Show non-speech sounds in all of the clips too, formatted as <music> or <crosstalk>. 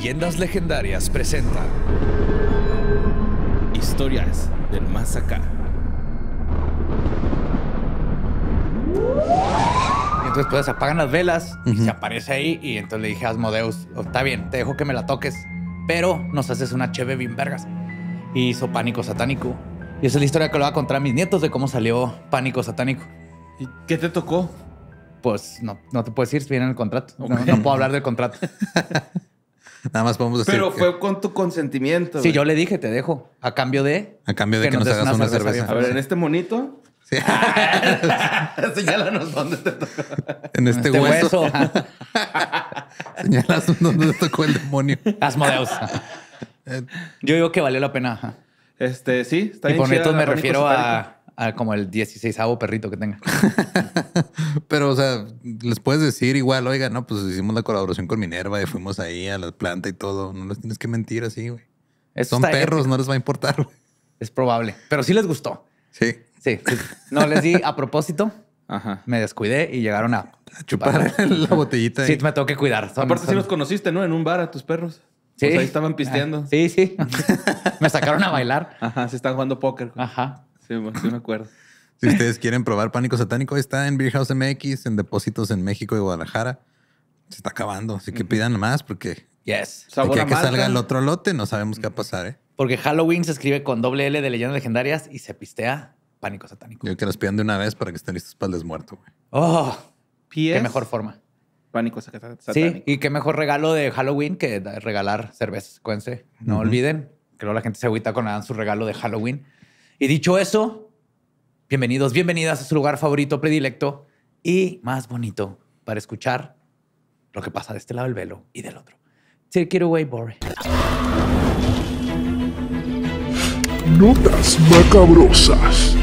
Leyendas Legendarias presenta Historias del Más Acá. Entonces pues apagan las velas y se aparece ahí y entonces le dije a Asmodeus, está bien, te dejo que me la toques, pero nos haces una cheve bien vergas. Y hizo Pánico Satánico. Y esa es la historia que le voy a contar a mis nietos de cómo salió Pánico Satánico. ¿Y qué te tocó? Pues no, no te puedes ir si viene el contrato. No, no puedo hablar del contrato. <laughs> Nada más podemos decir. Pero fue con tu consentimiento. Sí, yo le dije, te dejo. A cambio de. A cambio de que, nos, hagas una, cerveza. A ver, en este monito. Sí. <laughs> Señálanos dónde te tocó. En este, este hueso. hueso. <laughs> Señalas dónde te tocó el demonio. Asmodeus. <laughs> yo digo que valió la pena. Este, sí, está Y por esto me refiero a Ah, como el 16 perrito que tenga. <laughs> Pero, o sea, les puedes decir igual, oiga, no, pues hicimos la colaboración con Minerva y fuimos ahí a la planta y todo. No les tienes que mentir así, güey. Son perros, no les va a importar, güey. Es probable. Pero sí les gustó. Sí. Sí. No, les di a propósito. Ajá. Me descuidé y llegaron a, a chupar <laughs> la botellita. Sí, me tengo que cuidar. Aparte, sí los conociste, ¿no? En un bar a tus perros. Sí. Pues ahí estaban pisteando. Ah, sí, sí. <laughs> me sacaron a bailar. Ajá, se están jugando póker. Ajá acuerdo. <clears throat> Si ustedes quieren probar Pánico Satánico, está en Beer House MX, en depósitos en México y Guadalajara. Se está acabando, así que pidan más porque yes. Sabor que, que salga el otro lote, no sabemos qué va a pasar. ¿eh? Porque Halloween se escribe con doble L de leyendas legendarias y se pistea Pánico Satánico. Yo que los pidan de una vez para que estén listos para el desmuerto. Oh, qué mejor forma. Pánico satánico. Sí, y qué mejor regalo de Halloween que regalar cervezas. cuéntense. no olviden que olviden. Creo la gente se agüita con dan su regalo de Halloween. Y dicho eso, bienvenidos, bienvenidas a su lugar favorito, predilecto y más bonito para escuchar lo que pasa de este lado del velo y del otro. Take quiero, away, Bore. Notas macabrosas.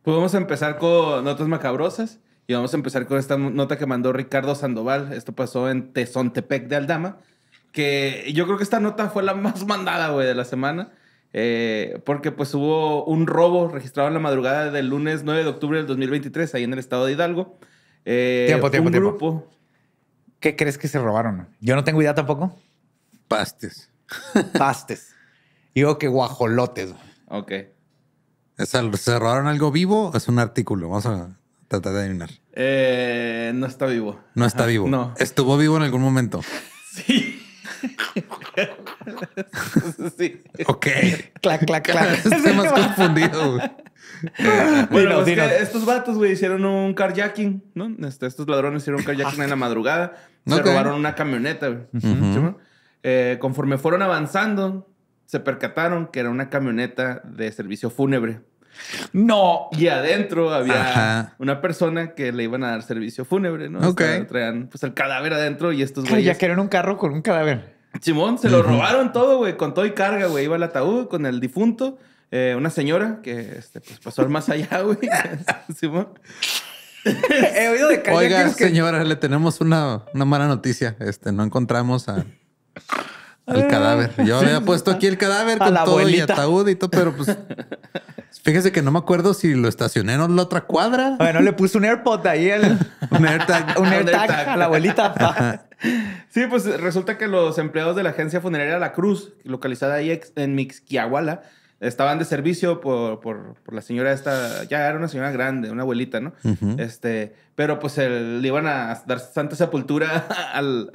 Pues vamos a empezar con notas macabrosas y vamos a empezar con esta nota que mandó Ricardo Sandoval. Esto pasó en Tezontepec de Aldama, que yo creo que esta nota fue la más mandada, güey, de la semana. Eh, porque pues hubo un robo registrado en la madrugada del lunes 9 de octubre del 2023, ahí en el estado de Hidalgo. Eh, un Grupo... ¿Qué crees que se robaron? Yo no tengo idea tampoco. Pastes. <laughs> Pastes. Digo que guajolotes. Ok. ¿Se robaron algo vivo? o Es un artículo. Vamos a tratar de adivinar. Eh, no está vivo. No está vivo. No. Estuvo vivo en algún momento. <laughs> sí. <laughs> Ok. Clac, clac, <laughs> Estoy más <laughs> confundido, estos vatos, güey, hicieron un carjacking, ¿no? Este, estos ladrones hicieron un carjacking en la madrugada. Se robaron una camioneta, eh, conforme fueron avanzando, se percataron que era una camioneta de servicio fúnebre. No. Y adentro había una persona que le iban a dar servicio fúnebre, ¿no? Este, traían pues el cadáver adentro y estos güeyes. Ya que eran un carro con un cadáver. Simón, se lo robaron todo, güey, con todo y carga, güey. Iba el ataúd con el difunto, eh, una señora que este, pues, pasó al más allá, <laughs> güey. Simón. <laughs> He oído de Oiga, señora, le tenemos una, mala noticia. Este, no encontramos a, al ah. cadáver. Yo había <laughs> puesto aquí el cadáver con todo y ataúd y todo, pero pues Fíjese que no me acuerdo si lo estacioné en la otra cuadra. Bueno, le puse un AirPod ahí, <laughs> un AirTag, a la abuelita. <laughs> sí, pues resulta que los empleados de la agencia funeraria La Cruz, localizada ahí en Mixquiahuala, estaban de servicio por, la señora esta, ya era una señora grande, una abuelita, ¿no? Este, pero pues le iban a dar santa sepultura <laughs> al,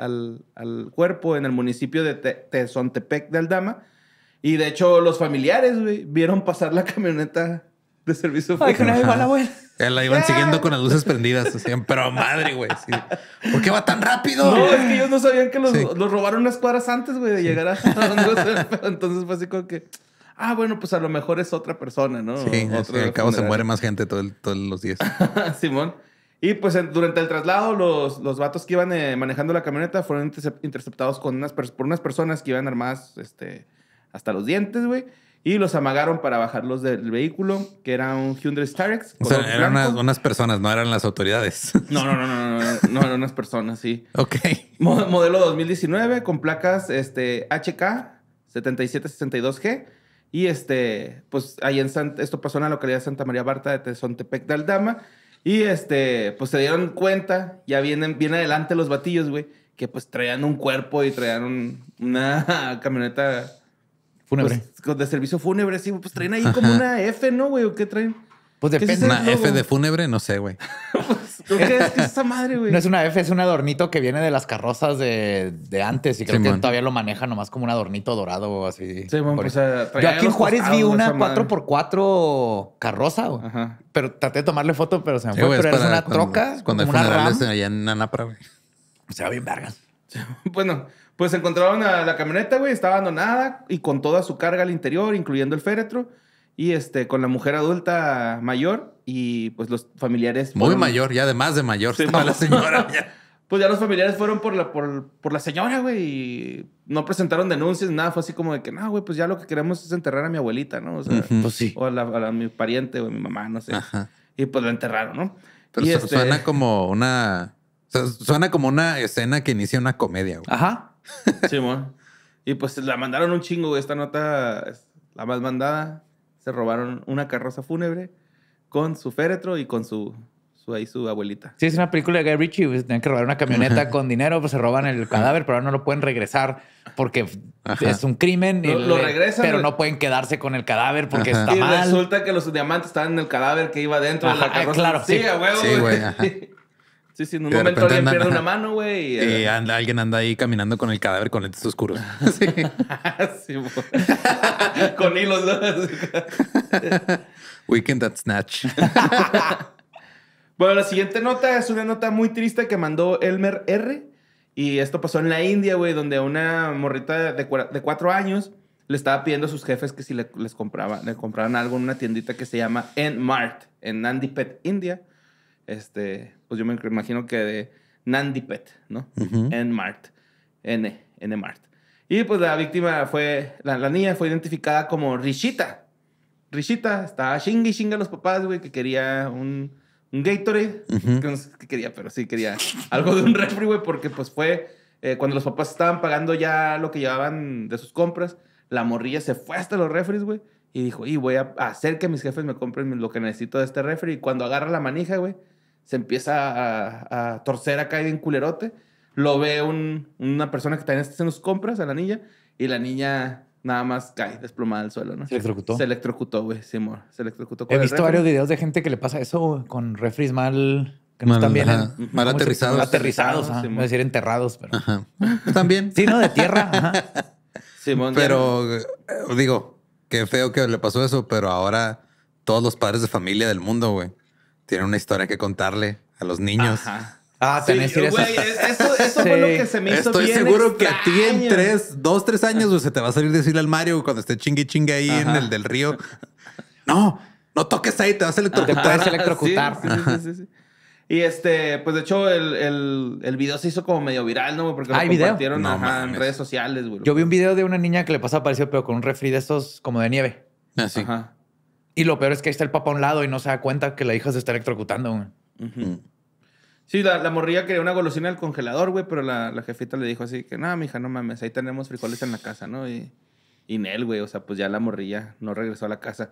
al, cuerpo en el municipio de Tezontepec de Aldama y de hecho, los familiares, güey, vieron pasar la camioneta de servicio fúnebre. Ay, la abuela. La iban siguiendo con las luces prendidas. Así, pero madre, güey. ¿Por qué va tan rápido? No, es que ellos no sabían que los, robaron unas cuadras antes, güey, de llegar a <laughs> Entonces fue así como que. Ah, bueno, pues a lo mejor es otra persona, ¿no? Sí, al cabo se muere más gente todo todos los días. <laughs> Simón. Y pues durante el traslado, los, los vatos que iban eh, manejando la camioneta fueron interceptados con unas por unas personas que iban armadas, este, hasta los dientes, güey. Y los amagaron para bajarlos del vehículo, que era un Hyundai Starex. O sea, eran unas, personas, no eran las autoridades. <laughs> No, no, no, no, no, no, eran unas personas, sí. Ok. modelo 2019 con placas este, HK 7762G. Y este, pues ahí en esto pasó en la localidad de Santa María Barta de Tezontepec de Aldama. Y este, pues se dieron cuenta, ya vienen, bien adelante los batillos, güey, que pues traían un cuerpo y traían una <laughs> camioneta Fúnebre. Pues, de servicio fúnebre, sí, pues traen ahí <laughs> como una F, ¿no, güey? ¿O qué traen? Pues depende. Es ¿Una F de fúnebre? No sé, güey. <laughs> Pues, ¿tú qué es, esa madre, güey? No es una F, es un adornito que viene de las carrozas de, de antes y creo que todavía lo maneja nomás como un adornito dorado o así. Sí, man, pues, Yo aquí en Juárez vi una 4x4 carroza, güey. Ajá. Pero traté de tomarle foto, pero se me fue. pero es una troca. Cuando una funerales en güey. se va bien vergas. <laughs> bueno, pues encontraron a la camioneta, güey, estaba abandonada y con toda su carga al interior, incluyendo el féretro, y este, con la mujer adulta mayor y pues los familiares. Muy mayor, ya además de mayor, la <laughs> señora. pues ya los familiares fueron por la, por, por la señora, güey, y no presentaron denuncias, nada. Fue así como de que, no, güey, pues ya lo que queremos es enterrar a mi abuelita, ¿no? O sea, pues O a, mi pariente o a mi mamá, no sé. Ajá. Y pues lo enterraron, ¿no? Pero este suena como una. suena como una escena que inicia una comedia, güey. Ajá. Sí, Y pues la mandaron un chingo, güey. Esta nota es la más mandada. Se robaron una carroza fúnebre con su féretro y con su, su ahí su abuelita. Sí, es una película de Guy Ritchie. Tienen que robar una camioneta con dinero, pues se roban el cadáver, pero no lo pueden regresar porque es un crimen. Lo, regresan. Pero no pueden quedarse con el cadáver porque está y mal. resulta que los diamantes estaban en el cadáver que iba dentro de la eh, carroza. claro, sí, sí, huevo. Sí, güey. <laughs> Sí, sí, en un momento alguien pierde una <laughs> mano, güey. Y, alguien anda ahí caminando con el cadáver con lentes oscuros. <laughs> <laughs> Sí. sí con hilos. Weekend at Snatch. bueno, la siguiente nota es una nota muy triste que mandó Elmer R. Y esto pasó en la India, güey, donde una morrita de, cuatro años le estaba pidiendo a sus jefes que si les compraba, le compraban algo en una tiendita que se llama N-Mart, en Nandipet, India este, pues yo me imagino que de Nandipet, ¿no? N Mart, N, N Mart. Y pues la víctima fue, la, niña fue identificada como Richita richita estaba y chinga los papás, güey, que quería un, un Gatorade. que no sé qué quería, pero sí quería algo de un refri, güey, porque pues fue eh, cuando los papás estaban pagando ya lo que llevaban de sus compras. La morrilla se fue hasta los refres, güey. Y dijo, y voy a hacer que mis jefes me compren lo que necesito de este refri. Y cuando agarra la manija, güey, se empieza a, a torcer acá en culerote. Lo ve una persona que también está haciendo sus compras a la niña y la niña nada más cae desplomada al suelo, ¿no? Se electrocutó. Se electrocutó, güey, sí, Se electrocutó. He visto varios videos de gente que le pasa eso con refries mal que no mal, bien. aterrizados. aterrizados, decir enterrados, pero. También. Sí, no, de tierra. Ajá. <laughs> Simón. Pero eh, digo, qué feo que le pasó eso, pero ahora todos los padres de familia del mundo, güey, tiene una historia que contarle a los niños. Ah, tenés sí, güey, Eso eso. fue lo que se me hizo Estoy seguro que a ti en tres, dos, tres años, se te va a salir decirle al Mario cuando esté chingue chingue ahí en el del río. No, no toques ahí, te vas a electrocutar. Te puedes ah, electrocutar. y este, pues de hecho, el, el, video se hizo como medio viral, ¿no? Porque ah, lo compartieron en redes sociales, güey. Yo vi un video de una niña que le pasó parecido, pero con un refri de estos como de nieve. Ah, ajá. Y lo peor es que ahí está el papá a un lado y no se da cuenta que la hija se está electrocutando. Mm. Sí, la, morrilla quería una golosina del congelador, güey, pero la, jefita le dijo así que, no, mija, no mames, ahí tenemos frijoles en la casa, ¿no? Y, y Nel, güey, o sea, pues ya la morrilla no regresó a la casa.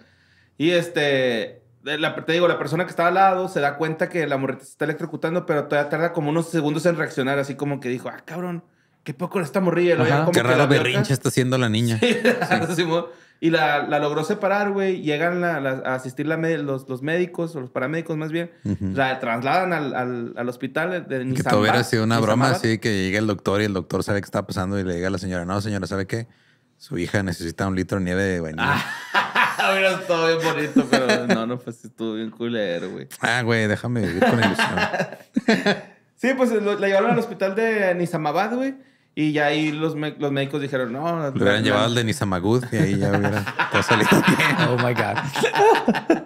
Y este, te digo, la persona que estaba al lado se da cuenta que la morrita se está electrocutando, pero todavía tarda como unos segundos en reaccionar, así como que dijo, ah, cabrón, qué poco la morrilla. Como qué rara berrinche está haciendo la niña. <laughs> y la, logró separar, güey. Llegan a asistir los, médicos, o los paramédicos más bien. La trasladan al, hospital de Nizamabad. Que todo hubiera sido una broma sí, que llega el doctor y el doctor sabe qué está pasando y le diga a la señora, no, señora, ¿sabe qué? Su hija necesita un litro de nieve de vainilla. Ah, <laughs> mira, bien bonito, pero no, no, pues estuvo bien culero, güey. Ah, güey, déjame vivir con ilusión. <laughs> sí, pues la llevaron al hospital de Nizamabad, güey. Y ya ahí los, los médicos dijeron, no. Le hubieran llevado al Denis Amagud y ahí ya hubiera <laughs> salido bien. Oh my God.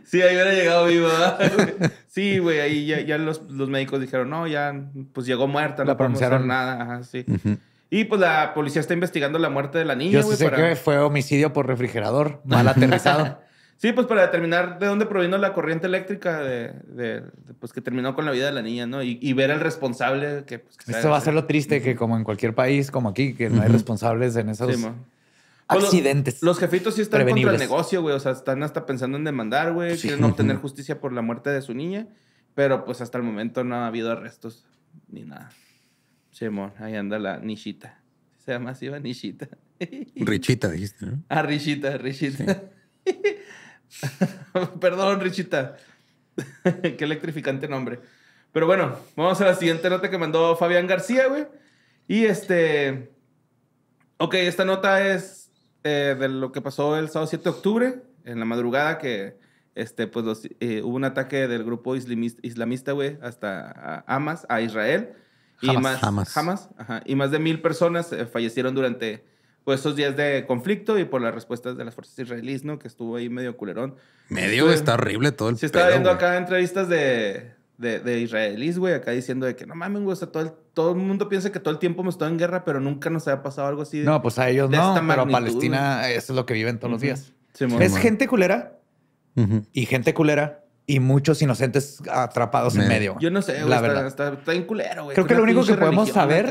<laughs> sí, ahí hubiera llegado vivo. <laughs> Sí, güey, ahí ya, ya los, los, médicos dijeron, no, ya, pues llegó muerta, no pronunciaron nada. sí. Y pues la policía está investigando la muerte de la niña, Yo güey. Sé que fue homicidio por refrigerador, mal aterrizado. Sí, pues para determinar de dónde provino la corriente eléctrica de, pues que terminó con la vida de la niña, ¿no? Y, ver al responsable que... Pues, Esto va a ser lo triste que como en cualquier país, como aquí, que no hay responsables en esos pues, accidentes. los, jefitos sí están contra el negocio, güey. O sea, están hasta pensando en demandar, güey. Quieren obtener justicia por la muerte de su niña. Pero pues hasta el momento no ha habido arrestos ni nada. Simón, ahí anda la nichita. Se llama así, va nichita. Richita, dijiste, ¿no? Ah, Richita, Richita. <laughs> <laughs> Perdón, Richita. <laughs> Qué electrificante nombre. Pero bueno, vamos a la siguiente nota que mandó Fabián García, güey. Y este. Ok, esta nota es eh, de lo que pasó el sábado 7 de octubre, en la madrugada, que este, pues eh, hubo un ataque del grupo islamista, güey, hasta Hamas, a Israel. Y Hamas, más, Hamas. y más de mil personas eh, fallecieron durante por estos días de conflicto y por las respuestas de las fuerzas israelíes, ¿no? Que estuvo ahí medio culerón. Medio está horrible todo el Se estaba viendo acá entrevistas de, de, israelíes, güey, acá diciendo de que no mames, güey, o todo el, todo el mundo piensa que todo el tiempo hemos estado en guerra, pero nunca nos había pasado algo así. no, pues a ellos no, pero a Palestina, eso es lo que viven todos los días. es gente culera y gente culera y muchos inocentes atrapados en medio. Yo no sé, La está, verdad. Está, culero, güey. Creo que lo único que podemos saber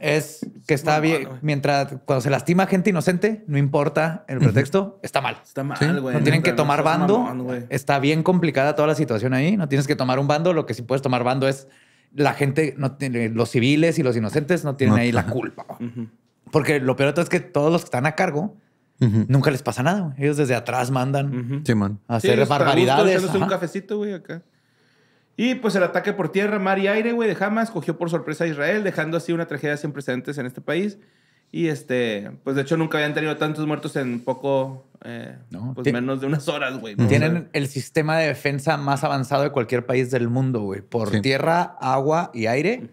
es que está bien. mientras cuando se lastima gente inocente, no importa el pretexto, está mal. Está mal, güey. No tienen que tomar bando. está bien complicada toda la situación ahí. No tienes que tomar un bando. Lo que sí puedes tomar bando es la gente, los civiles y los inocentes no tienen ahí la culpa. Porque lo peor es que todos los que están a cargo Nunca les pasa nada, güey. Ellos desde atrás mandan sí, a hacer barbaridades. un cafecito, güey, acá. Y pues el ataque por tierra, mar y aire, güey, de Hamas cogió por sorpresa a Israel, dejando así una tragedia sin precedentes en este país. Y este, pues de hecho nunca habían tenido tantos muertos en poco, eh, pues menos de unas horas, güey. Tienen el sistema de defensa más avanzado de cualquier país del mundo, güey. Por tierra, agua y aire.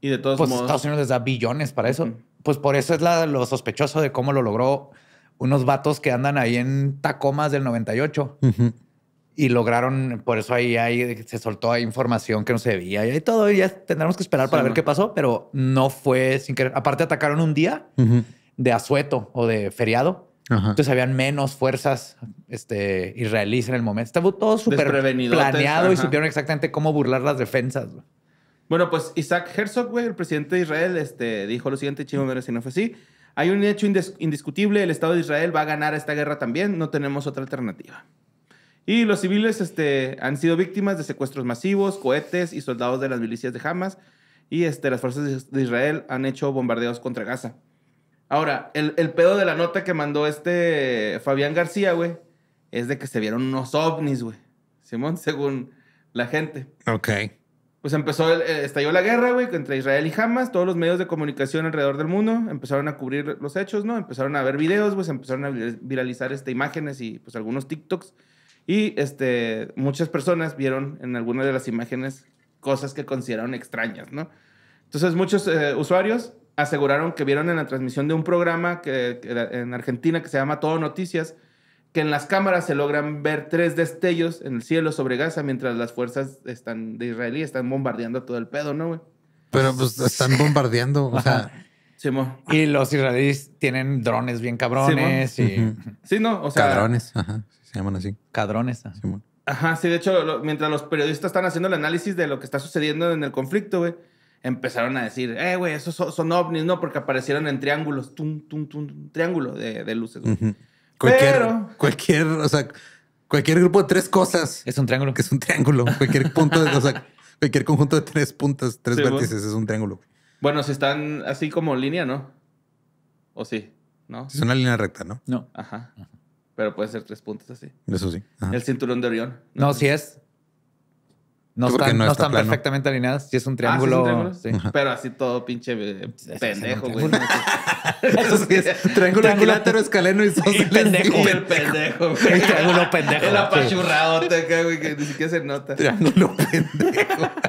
Y de todos pues modos. Estados Unidos les da billones para eso. Pues por eso es lo sospechoso de cómo lo logró unos vatos que andan ahí en Tacomas del 98. Y lograron, por eso ahí, ahí, se soltó información que no se veía y todo. Y ya tendremos que esperar para ver qué pasó, pero no fue sin querer. Aparte, atacaron un día de asueto o de feriado. Entonces habían menos fuerzas este, israelíes en el momento. Estaba todo súper planeado y supieron exactamente cómo burlar las defensas. Bueno, pues Isaac Herzog, el presidente de Israel, este, dijo lo siguiente, chingo, si no fue así. Hay un hecho indiscutible, el Estado de Israel va a ganar esta guerra también, no tenemos otra alternativa. Y los civiles este, han sido víctimas de secuestros masivos, cohetes y soldados de las milicias de Hamas. Y este, las fuerzas de Israel han hecho bombardeos contra Gaza. Ahora, el, el pedo de la nota que mandó este Fabián García, güey, es de que se vieron unos ovnis, güey. Simón, según la gente. Ok pues empezó, eh, estalló la guerra, güey, entre Israel y Hamas. Todos los medios de comunicación alrededor del mundo empezaron a cubrir los hechos, ¿no? Empezaron a ver videos, pues empezaron a viralizar este, imágenes y pues algunos TikToks. Y este, muchas personas vieron en algunas de las imágenes cosas que consideraron extrañas, ¿no? Entonces muchos eh, usuarios aseguraron que vieron en la transmisión de un programa en Argentina que se llama Todo Noticias, que en las cámaras se logran ver tres destellos en el cielo sobre Gaza mientras las fuerzas están de Israelí están bombardeando todo el pedo, ¿no, güey? Pero pues están bombardeando, o sea. Y los israelíes tienen drones bien cabrones. Y... Sí, no, o sea. Cadrones, ajá, se llaman así. Cadrones, ajá. Ah. Ajá, sí, de hecho, mientras los periodistas están haciendo el análisis de lo que está sucediendo en el conflicto, güey, empezaron a decir, eh, güey, esos son, ovnis, ¿no? Porque aparecieron en triángulos, tum, tum, tum, triángulo de, luces, güey. Cualquier, cualquier, o sea, cualquier grupo de tres cosas. Es un triángulo. Que es un triángulo. Cualquier punto, de, cualquier conjunto de tres puntas, tres vértices es un triángulo. Bueno, si están así como línea, ¿no? ¿O sí? ¿No? Es una línea recta, ¿no? No. Ajá. Pero puede ser tres puntos así. Eso sí. El cinturón de Orión. No, si sí es. No están, no, perfectamente alineadas. Si ah, es un triángulo. Sí. Pero así todo pinche eh, pendejo, güey. <laughs> Eso sí es. <laughs> Triángulo equilátero, escaleno y el pendejo. triángulo pendejo. El apachurrado, te cago, güey, que ni siquiera se nota. Triángulo pendejo. <laughs>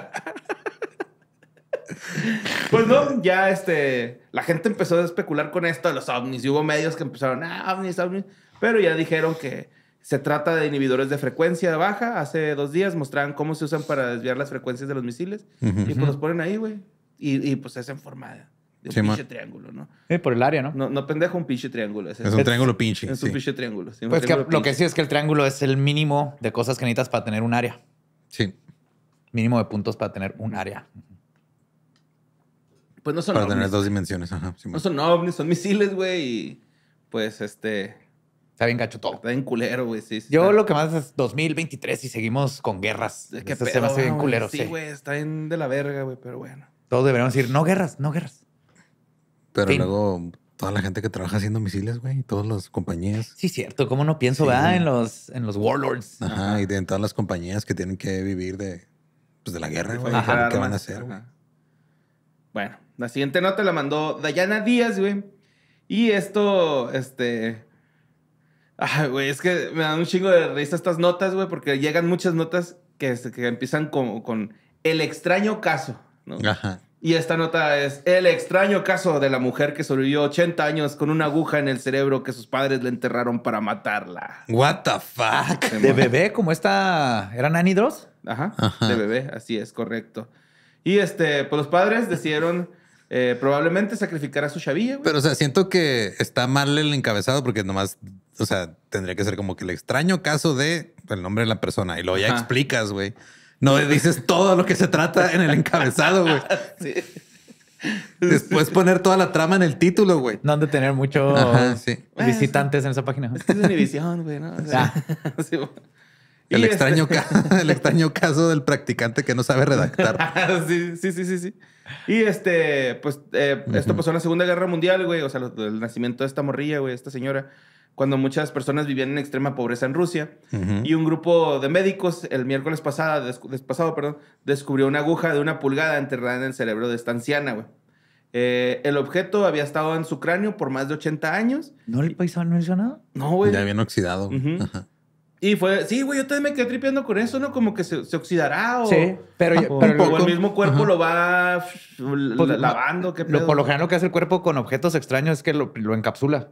Pues no, ya este, la gente empezó a especular con esto de los ovnis y hubo medios que empezaron, ah, ovnis, ovnis, pero ya dijeron que se trata de inhibidores de frecuencia baja. Hace dos días mostraban cómo se usan para desviar las frecuencias de los misiles y pues los ponen ahí, güey. Y, pues es en forma un pinche triángulo, ¿no? Sí, por el área, ¿no? No, no pendejo un pinche triángulo. Es, un triángulo pinche. Es un pinche triángulo. pues lo que sí es que el triángulo es el mínimo de cosas que necesitas para tener un área. Sí. Mínimo de puntos para tener un área. Pues no son Para tener dos dimensiones, ajá. no son ovnis, son misiles, güey. Y pues este... Está bien gacho todo. Está bien culero, güey. Sí, Yo lo que más es 2023 y seguimos con guerras. Es que se me hace en culero, sí. Sí, güey, está bien de la verga, güey, pero bueno. Todos deberíamos decir, no guerras, no guerras. Pero luego toda la gente que trabaja haciendo misiles, güey, y todas las compañías. Sí, cierto. ¿Cómo no pienso, En los, en los warlords. Ajá, y de, en todas las compañías que tienen que vivir de, pues, de la guerra, güey. Ajá, ¿Qué van a hacer, Bueno, la siguiente nota la mandó Dayana Díaz, güey. Y esto, este... Ay, ah, güey, es que me dan un chingo de risa estas notas, güey, porque llegan muchas notas que, empiezan con, con el extraño caso, ¿no? Ajá. Y esta nota es el extraño caso de la mujer que sobrevivió 80 años con una aguja en el cerebro que sus padres le enterraron para matarla. What the fuck? De bebé, como esta, eran anidros. Ajá, De bebé, así es, correcto. Y este, pues los padres decidieron eh, probablemente sacrificar a su chavilla. Pero o sea, siento que está mal el encabezado porque nomás, o sea, tendría que ser como que el extraño caso de el nombre de la persona y luego ya explicas, güey. No dices todo lo que se trata en el encabezado, güey. <laughs> Sí. Después poner toda la trama en el título, güey. No han de tener muchos visitantes en esa página. Es que es güey, ¿no? Ah. <laughs> El, este extraño, <laughs> <laughs> el extraño caso del practicante que no sabe redactar. <laughs> sí, sí, sí, sí, Y este, pues, eh, esto pasó en la Segunda Guerra Mundial, güey. O sea, el nacimiento de esta morrilla, güey, esta señora. Cuando muchas personas vivían en extrema pobreza en Rusia. Y un grupo de médicos, el miércoles pasado, pasado, perdón, descubrió una aguja de una pulgada enterrada en el cerebro de esta anciana, güey. Eh, el objeto había estado en su cráneo por más de 80 años. ¿No el paisano no No, güey. Ya habían oxidado. Y fue, sí, güey, yo también me quedé tripeando con eso, ¿no? Como que se, oxidará o... Sí, pero... el mismo cuerpo lo va pues, lavando, ¿qué pedo? Lo, por lo general lo que hace el cuerpo con objetos extraños es que lo, encapsula.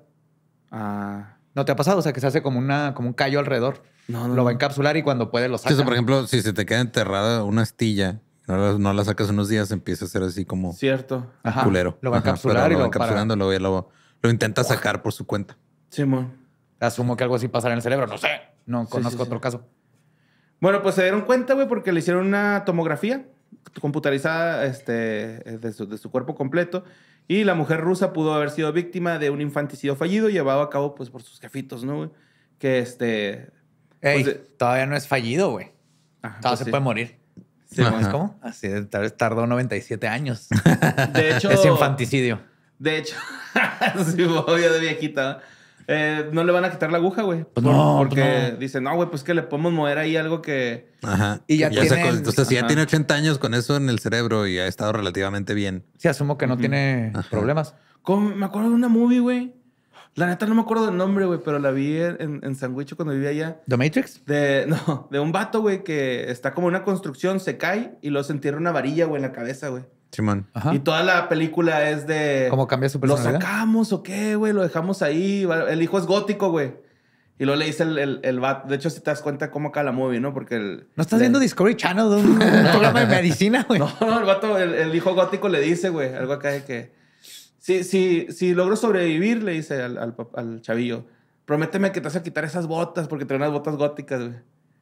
Ah... ¿No te ha pasado? O sea, que se hace como, una, como un callo alrededor. No, no. Lo va a encapsular y cuando puede lo saca. por ejemplo, si se te queda enterrada una astilla, no la, sacas unos días, empieza a ser así como... Cierto. Ajá. Lo va a encapsular y lo, encapsulando, lo, intenta sacar por su cuenta. Sí, Asumo que algo así pasará en el cerebro. No sé. No conozco otro caso. Bueno, pues se dieron cuenta, güey, porque le hicieron una tomografía computarizada este, eh, de su, cuerpo completo. Y la mujer rusa pudo haber sido víctima de un infanticidio fallido llevado a cabo pues, por sus jefitos, ¿no, güey? Que este. Pues, Ey, eh, todavía no es fallido, güey. todavía pues se puede morir. Sí, cómo? Así, tal vez tardó 97 años. <laughs> De hecho. <laughs> es infanticidio. De hecho, <laughs> sí, obvio de viejita. Eh, no le van a quitar la aguja, güey. Pues no, pues porque dice no. dicen, no, güey, pues que le podemos mover ahí algo que. Ajá. Y ya, tiene. Entonces, si ya tiene 80 años con eso en el cerebro y ha estado relativamente bien. Sí, asumo que no tiene problemas. Me acuerdo de una movie, güey. La neta no me acuerdo del nombre, güey, pero la vi en, en cuando vivía allá. ¿The Matrix? De, <laughs> no, de un vato, güey, que está como en una construcción, se cae y lo se entierra una varilla, güey, en la cabeza, güey. Y toda la película es de. ¿Cómo cambia su personalidad? ¿Lo sacamos o qué, güey? Lo dejamos ahí. El hijo es gótico, güey. Y luego le dice el, el, vato. De hecho, si te das cuenta cómo acá la movie, ¿no? Porque el. No estás viendo Discovery Channel, un, un <laughs> programa de medicina, güey. No, el vato, el, hijo gótico le dice, güey, algo acá de que. Si, si, si logro sobrevivir, le dice al, al, chavillo, prométeme que te vas a quitar esas botas porque trae unas botas góticas, güey.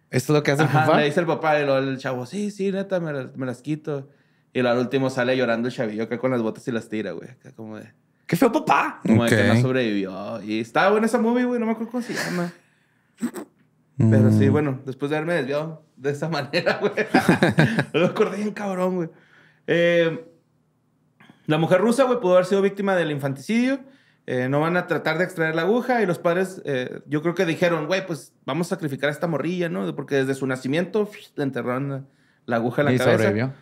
¿Esto es lo que hace el papá? Le dice el papá y el chavo, sí, sí, neta, me me las quito. Y al último sale llorando el chavillo acá con las botas y las tira, güey. Acá como de... ¡Qué feo papá! Como de que no sobrevivió. Y estaba en esa movie, güey. No me acuerdo cómo se llama. Pero sí, mm. bueno. Después de haberme desviado de esa manera, güey. <laughs> <laughs> lo acordé bien cabrón, güey. Eh, la mujer rusa, güey, pudo haber sido víctima del infanticidio. Eh, no van a tratar de extraer la aguja y los padres, eh, yo creo que dijeron, güey, pues vamos a sacrificar a esta morrilla, ¿no? Porque desde su nacimiento le enterraron la aguja en la y Sobrevivió.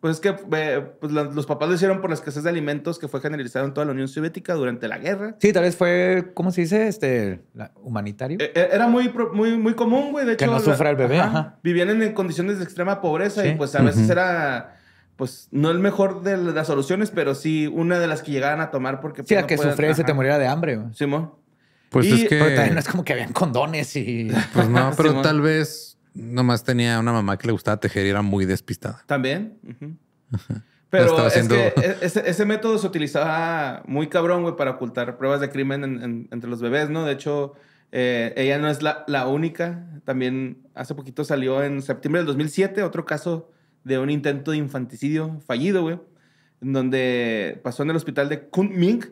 Pues es que pues los papás lo hicieron por la escasez de alimentos que fue generalizada en toda la Unión Soviética durante la guerra. Sí, tal vez fue, ¿cómo se dice? Este, humanitario. E, e, era muy, muy, muy común, güey. De hecho, que no sufra el bebé. Vivían en, condiciones de extrema pobreza y pues a veces era, pues no el mejor de las soluciones, pero sí una de las que llegaban a tomar porque. Sí, pues, a que y se te muriera de hambre. Sí, Pues es que. Pero no es como que habían condones y. Pues no, <laughs> pero tal vez nomás tenía una mamá que le gustaba tejer y era muy despistada. También. Pero <laughs> e-, ese, método se utilizaba muy cabrón, güey, para ocultar pruebas de crimen entre los bebés, ¿no? De hecho, eh, ella no es la, la, única. También hace poquito salió en septiembre del 2007 otro caso de un intento de infanticidio fallido, güey, en donde pasó en el hospital de Kunming,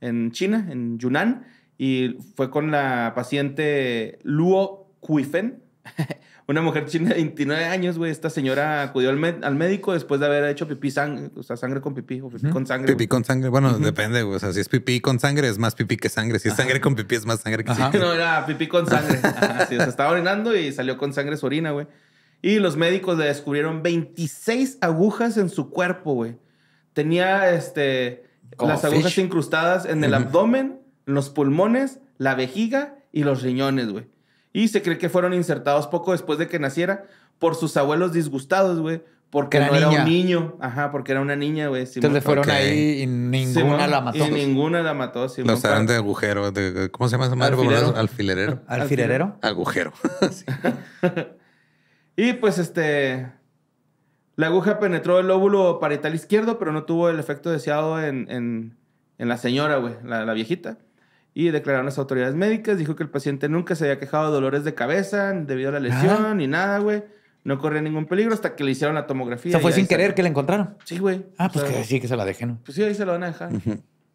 en China, en Yunnan, y fue con la paciente Luo Kuifen, <laughs> una mujer china de 29 años, güey, esta señora acudió al, médico después de haber hecho pipí sangre, o sea, sangre con pipí o pipí con sangre. Pipí con sangre, bueno, depende, güey. O sea, si es pipí con sangre, es más pipí que sangre. Si es sangre con pipí, es más sangre que sangre. No, era pipí con sangre. se <laughs> o sea, estaba orinando y salió con sangre su orina, güey. Y los médicos le descubrieron 26 agujas en su cuerpo, güey. Tenía, este, las agujas incrustadas en el abdomen, en los pulmones, la vejiga y los riñones, güey. Y se cree que fueron insertados poco después de que naciera por sus abuelos disgustados, güey. Porque era no era un niño. Ajá, porque era una niña, güey. Entonces le fueron ahí y ninguna la mató. Y ninguna la mató, Simón. Los eran de agujero. ¿Cómo se llama esa madre? Alfilerero. ¿Alfilerero? Agujero. <laughs> y pues este... La aguja penetró el óvulo parietal izquierdo, pero no tuvo el efecto deseado en, la señora, güey, la viejita y declararon las autoridades médicas. Dijo que el paciente nunca se había quejado de dolores de cabeza debido a la lesión ni nada, güey. No corría ningún peligro hasta que le hicieron la tomografía. O fue sin querer que le encontraron. Sí, güey. Ah, pues que sí, que se la dejen. Pues sí, ahí se la van a dejar.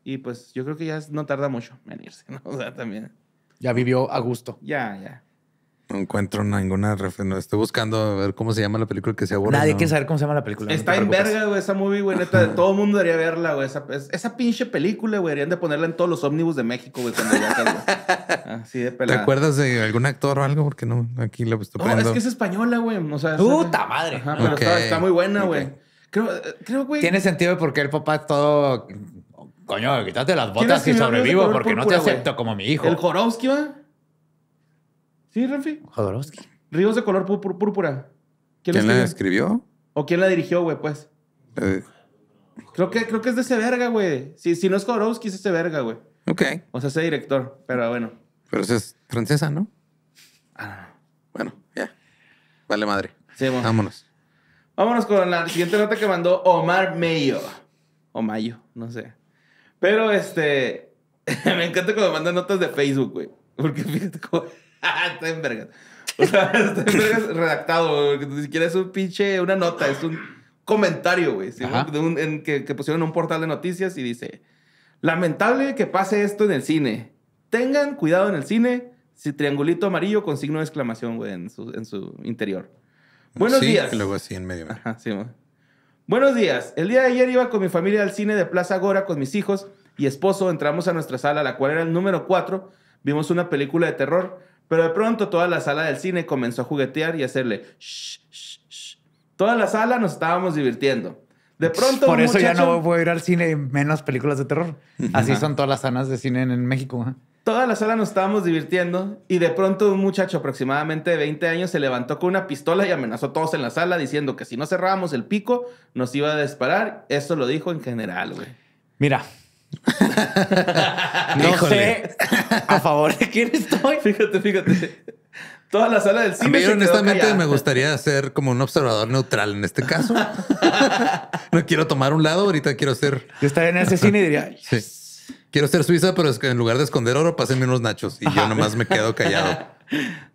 Y pues yo creo que ya no tarda mucho en irse, ¿no? <laughs> O sea, también. Ya vivió a gusto. Ya, ya. No encuentro ninguna referencia. Estoy buscando a ver cómo se llama la película que se aborda. Nadie quiere saber cómo se llama la película. Está en verga, güey, esa movie, güey. Neta, todo el mundo debería verla, güey. Esa, esa, pinche película, güey. Deberían de ponerla en todos los ómnibus de México, güey, cuando <laughs> Así de pelada. ¿Te acuerdas de algún actor o algo? Porque no, aquí la estoy No, es que es española, güey. O sea, ¡Puta madre! pero está, muy buena, güey. Creo, creo, güey. Tiene sentido porque el papá es todo. Coño, quítate las botas y sobrevivo porque no te acepto como mi hijo. El Jorowski, Sí, Renfi. Jodorowsky. Ríos de color púrpura. ¿Quién, la escribió? ¿O quién la dirigió, güey, pues? Eh. Creo, que, creo que es de ese verga, güey. Si, si no es Jodorowsky, es ese verga, güey. Ok. O sea, ese director, pero bueno. Pero es francesa, ¿no? Ah, Bueno, ya. Vale madre. Sí, Vámonos. Vámonos con la siguiente nota que mandó Omar Mayo. O Mayo, no sé. Pero este. <laughs> me encanta cuando mandan notas de Facebook, güey. Porque fíjate cómo. <laughs> está en vergas. O sea, <laughs> está en vergas redactado, Ni siquiera es un pinche, una nota, es un comentario, güey. en, que, pusieron en un portal de noticias y dice: Lamentable que pase esto en el cine. Tengan cuidado en el cine. Si triangulito amarillo con signo de exclamación, güey, en su, en su interior. Buenos días. luego así en medio. Ajá, sí, Buenos días. El día de ayer iba con mi familia al cine de Plaza Gora con mis hijos y esposo. Entramos a nuestra sala, la cual era el número 4. Vimos una película de terror. Pero de pronto toda la sala del cine comenzó a juguetear y a hacerle shh, shh, shh. Toda la sala nos estábamos divirtiendo. De pronto. Por eso ya no voy a ir al cine menos películas de terror. Así son todas las salas de cine en México. Toda la sala nos estábamos divirtiendo y de pronto un muchacho aproximadamente de 20 años se levantó con una pistola y amenazó a todos en la sala diciendo que si no cerrábamos el pico nos iba a disparar. Eso lo dijo en general, güey. Mira, <laughs> no sé a favor de quién estoy. Fíjate, fíjate. Toda la sala del cine. A honestamente, me gustaría ser como un observador neutral en este caso. <laughs> no quiero tomar un lado, ahorita quiero ser. Yo estaría en ese cine y diría. Quiero ser suiza, pero es que en lugar de esconder oro, pásenme unos nachos y yo nomás me quedo callado.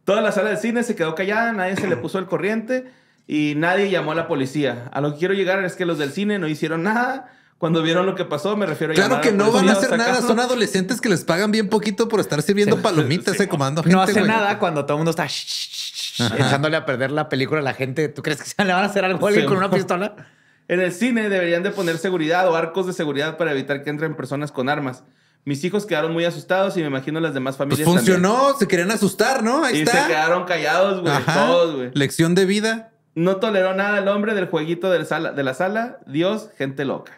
Toda la sala del cine se quedó callada, nadie se le puso el corriente y nadie llamó a la policía. A lo que quiero llegar es que los del cine no hicieron nada cuando vieron lo que pasó, me refiero a Claro que no van a hacer nada, son adolescentes que les pagan bien poquito por estar sirviendo palomitas eh, sí, comando No hace nada cuando todo el mundo está echándole a perder la película a la gente. ¿Tú crees que se le van a hacer algo con una pistola? <laughs> En el cine deberían de poner seguridad o arcos de seguridad para evitar que entren personas con armas. Mis hijos quedaron muy asustados y me imagino las demás pues familias funcionó, se querían asustar, ¿no? Ahí y se quedaron callados, güey, todos, güey. Lección de vida. No toleró nada el hombre del jueguito de la sala Dios, gente loca.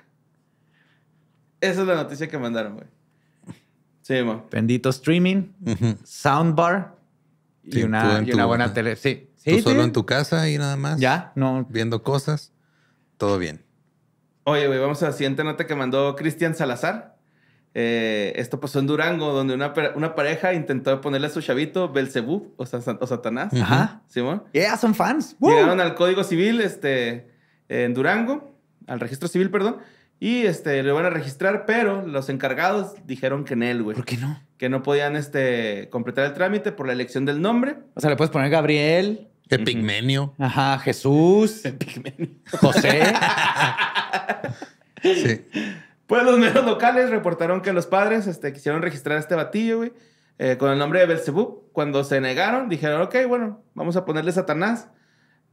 Esa es la noticia que mandaron, güey. Sí, Bendito streaming, soundbar y, una, buena tele. Sí, Tú solo en tu casa y nada más. Ya, no. Viendo cosas. Todo bien. Oye, güey, vamos a la siguiente nota que mandó Cristian Salazar. Eh, esto pasó en Durango, donde una, pareja intentó ponerle a su chavito Belcebú o, Satanás. Ajá. son fans. Llegaron al Código Civil este, en Durango, al Registro Civil, perdón y este, lo iban a registrar, pero los encargados dijeron que en él, güey. ¿Por qué no? Que no podían este, completar el trámite por la elección del nombre. O sea, le puedes poner Gabriel. pigmenio. Ajá, Jesús. pigmenio. José. <laughs> sí. Pues los medios locales reportaron que los padres este, quisieron registrar este batillo, güey, eh, con el nombre de Belzebuk. Cuando se negaron, dijeron, ok, bueno, vamos a ponerle Satanás.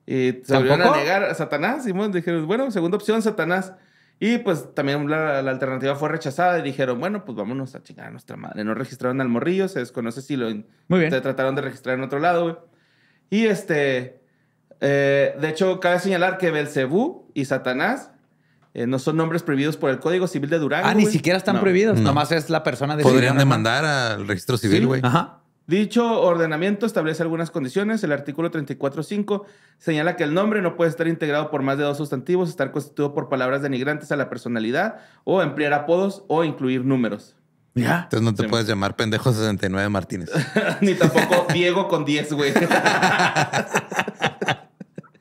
Y se volvieron a negar a Satanás. Y bueno, dijeron, bueno, segunda opción, Satanás. Y pues también la, alternativa fue rechazada y dijeron, bueno, pues vámonos a chingar a nuestra madre. No registraron al morrillo, se desconoce si lo Muy bien. Se trataron de registrar en otro lado, güey. Y este, eh, de hecho, cabe señalar que Belcebú y Satanás eh, no son nombres prohibidos por el Código Civil de Durango. Ah, ni siquiera están prohibidos, nomás es la persona de Podrían demandar al registro civil, güey. Ajá. Dicho ordenamiento establece algunas condiciones. El artículo 34.5 señala que el nombre no puede estar integrado por más de dos sustantivos, estar constituido por palabras denigrantes a la personalidad o emplear apodos o incluir números. ¿Ya? Entonces no te puedes llamar pendejo 69 Martínez. <laughs> Ni tampoco Diego con 10, güey. <laughs>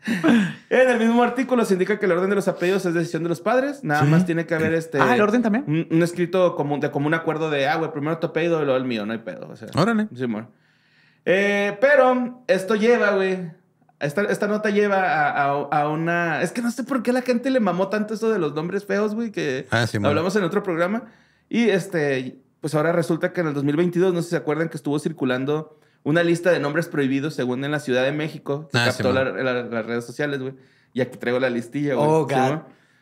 en el mismo artículo se indica que el orden de los apellidos es decisión de los padres. Nada más tiene que haber eh, este. Ah, el orden también. Un, escrito de como un acuerdo de, ah, güey, primero tu apellido y luego el mío, no hay pedo. Órale. Sí, eh, pero esto lleva, güey. Esta, nota lleva a, una. Es que no sé por qué la gente le mamó tanto eso de los nombres feos, güey, que ah, hablamos en otro programa. Y este, pues ahora resulta que en el 2022, no sé si se acuerdan que estuvo circulando una lista de nombres prohibidos según en la Ciudad de México. Se ah, captó las redes sociales, güey. Y aquí traigo la listilla, güey. Oh,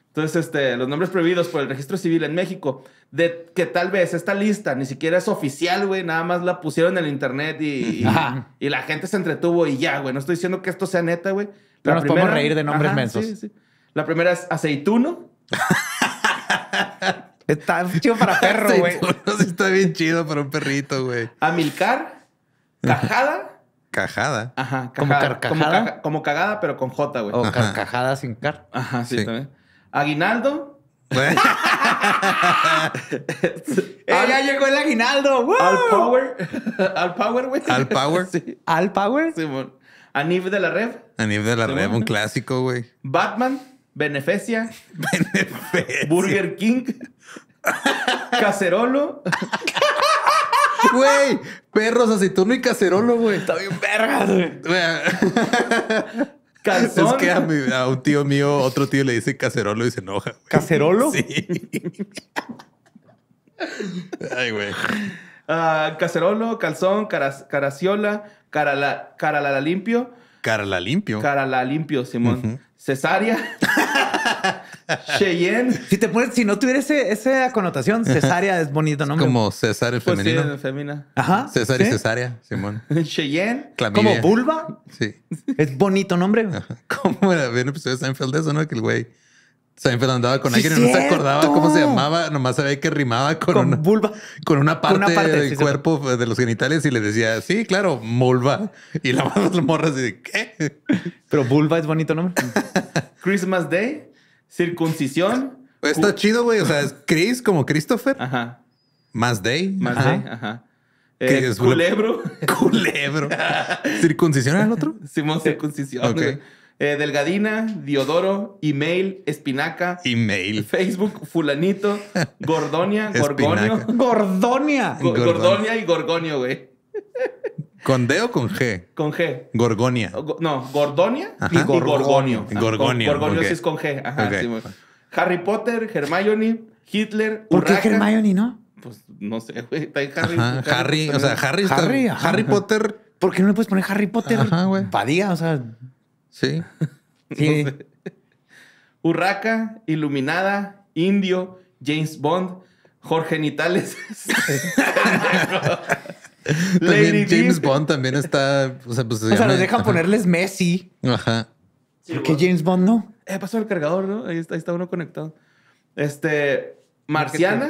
Entonces, este, los nombres prohibidos por el registro civil en México, de que tal vez esta lista ni siquiera es oficial, güey, nada más la pusieron en el internet y, y, <laughs> la gente se entretuvo y ya, güey. No estoy diciendo que esto sea neta, güey. Pero nos podemos reír de nombres mensos. La primera es aceituno. está chido para perro, <laughs> güey. sí, está bien chido para un perrito, güey. Amilcar. Cajada. cajada. Ajá, ¿Como, como, como, cagada, pero con J, güey. O carcajada sin car. Ajá, sí, también. Aguinaldo. ella <laughs> eh, ya llegó el aguinaldo. ¡Woo! Al power. <laughs> al power, güey. Al power. Sí. Al power. Sí, Anif de la Rev. Anif de la Rev, un clásico, güey. Batman, Benefecia. <laughs> Burger King. Cacerolo. Güey, perros, aceituno y cacerolo, güey. Está bien vergas, güey. <laughs> Es que a, un tío mío, otro tío le dice cacerolo y se enoja. ¿Cacerolo? Sí. <laughs> Ay, güey. Ah, cacerolo, calzón, caraciola, cara la limpio. Cara la limpio. Cara la limpio, Simón cesárea, <laughs> Cheyenne. Si te pones, si no tuviera esa connotación, cesárea es bonito, nombre. como César el pues femenino. Pues Ajá. César y cesárea, Simón. <laughs> Cheyenne. Como vulva. Sí. Es bonito nombre. <laughs> Como era, había un episodio de Seinfeld eso, ¿no? Que el güey Seinfeld andaba con alguien y no se acordaba cómo se llamaba, nomás sabía que rimaba con, una con una parte del cuerpo de los genitales y le decía, sí, claro, vulva. Y la las morras y de qué. Pero vulva es bonito nombre. Christmas Day, circuncisión. Está chido, güey. O sea, es <laughs> Chris como Christopher. Ajá. Más Day. Más Day, ajá. Eh, culebro. <laughs> Culebro. <laughs> ¿Circuncisión al otro? Simón, circuncisión. Okay. Eh, Delgadina, Diodoro, Email, Espinaca. Email. Facebook, Fulanito, Gordonia, Gorgonio. Gordonia. Gordonia y Gorgonio, güey. ¿Con D o con G? Con G. Gorgonia. no, Gordonia y, Gorgonio. Gorgonio. Gorgonio sí es con G. Ajá, Harry Potter, Hermione, Hitler. ¿Por qué Hermione, no? Pues no sé, güey. Está Harry, Harry, Harry. o sea, Harry Harry, Harry Potter. ¿Por qué no le puedes poner Harry Potter? Ajá, güey. Padilla, o sea. Sí. <laughs> sí. Urraca, Iluminada, Indio, James Bond, Jorge Nitales. <laughs> <laughs> <laughs> James Bond también está. O sea, pues dejan ponerles Messi. Ajá. ¿Por qué James Bond no? Eh, pasó el cargador, ¿no? Ahí está, está uno conectado. Este. Marciana.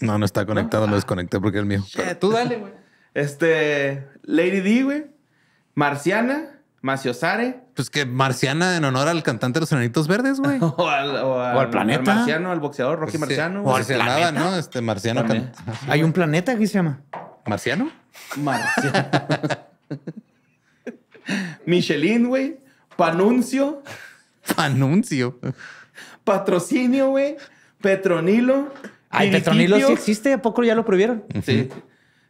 No, no está conectado, lo desconecté porque es el mío. tú dale, güey. Este. Lady D, güey. Marciana. Maciosare. Pues que Marciana en honor al cantante de los Enanitos Verdes, güey. <laughs> o, al, planeta. marciano, al boxeador Rocky pues Marciano. O, ¿no? Este Marciano. Hay un planeta que se llama. ¿Marciano? Marciano. Michelin, güey. Panuncio. Panuncio. Patrocinio, güey. Petronilo. Ay, Petronilo sí existe. ¿A poco ya lo prohibieron? Sí.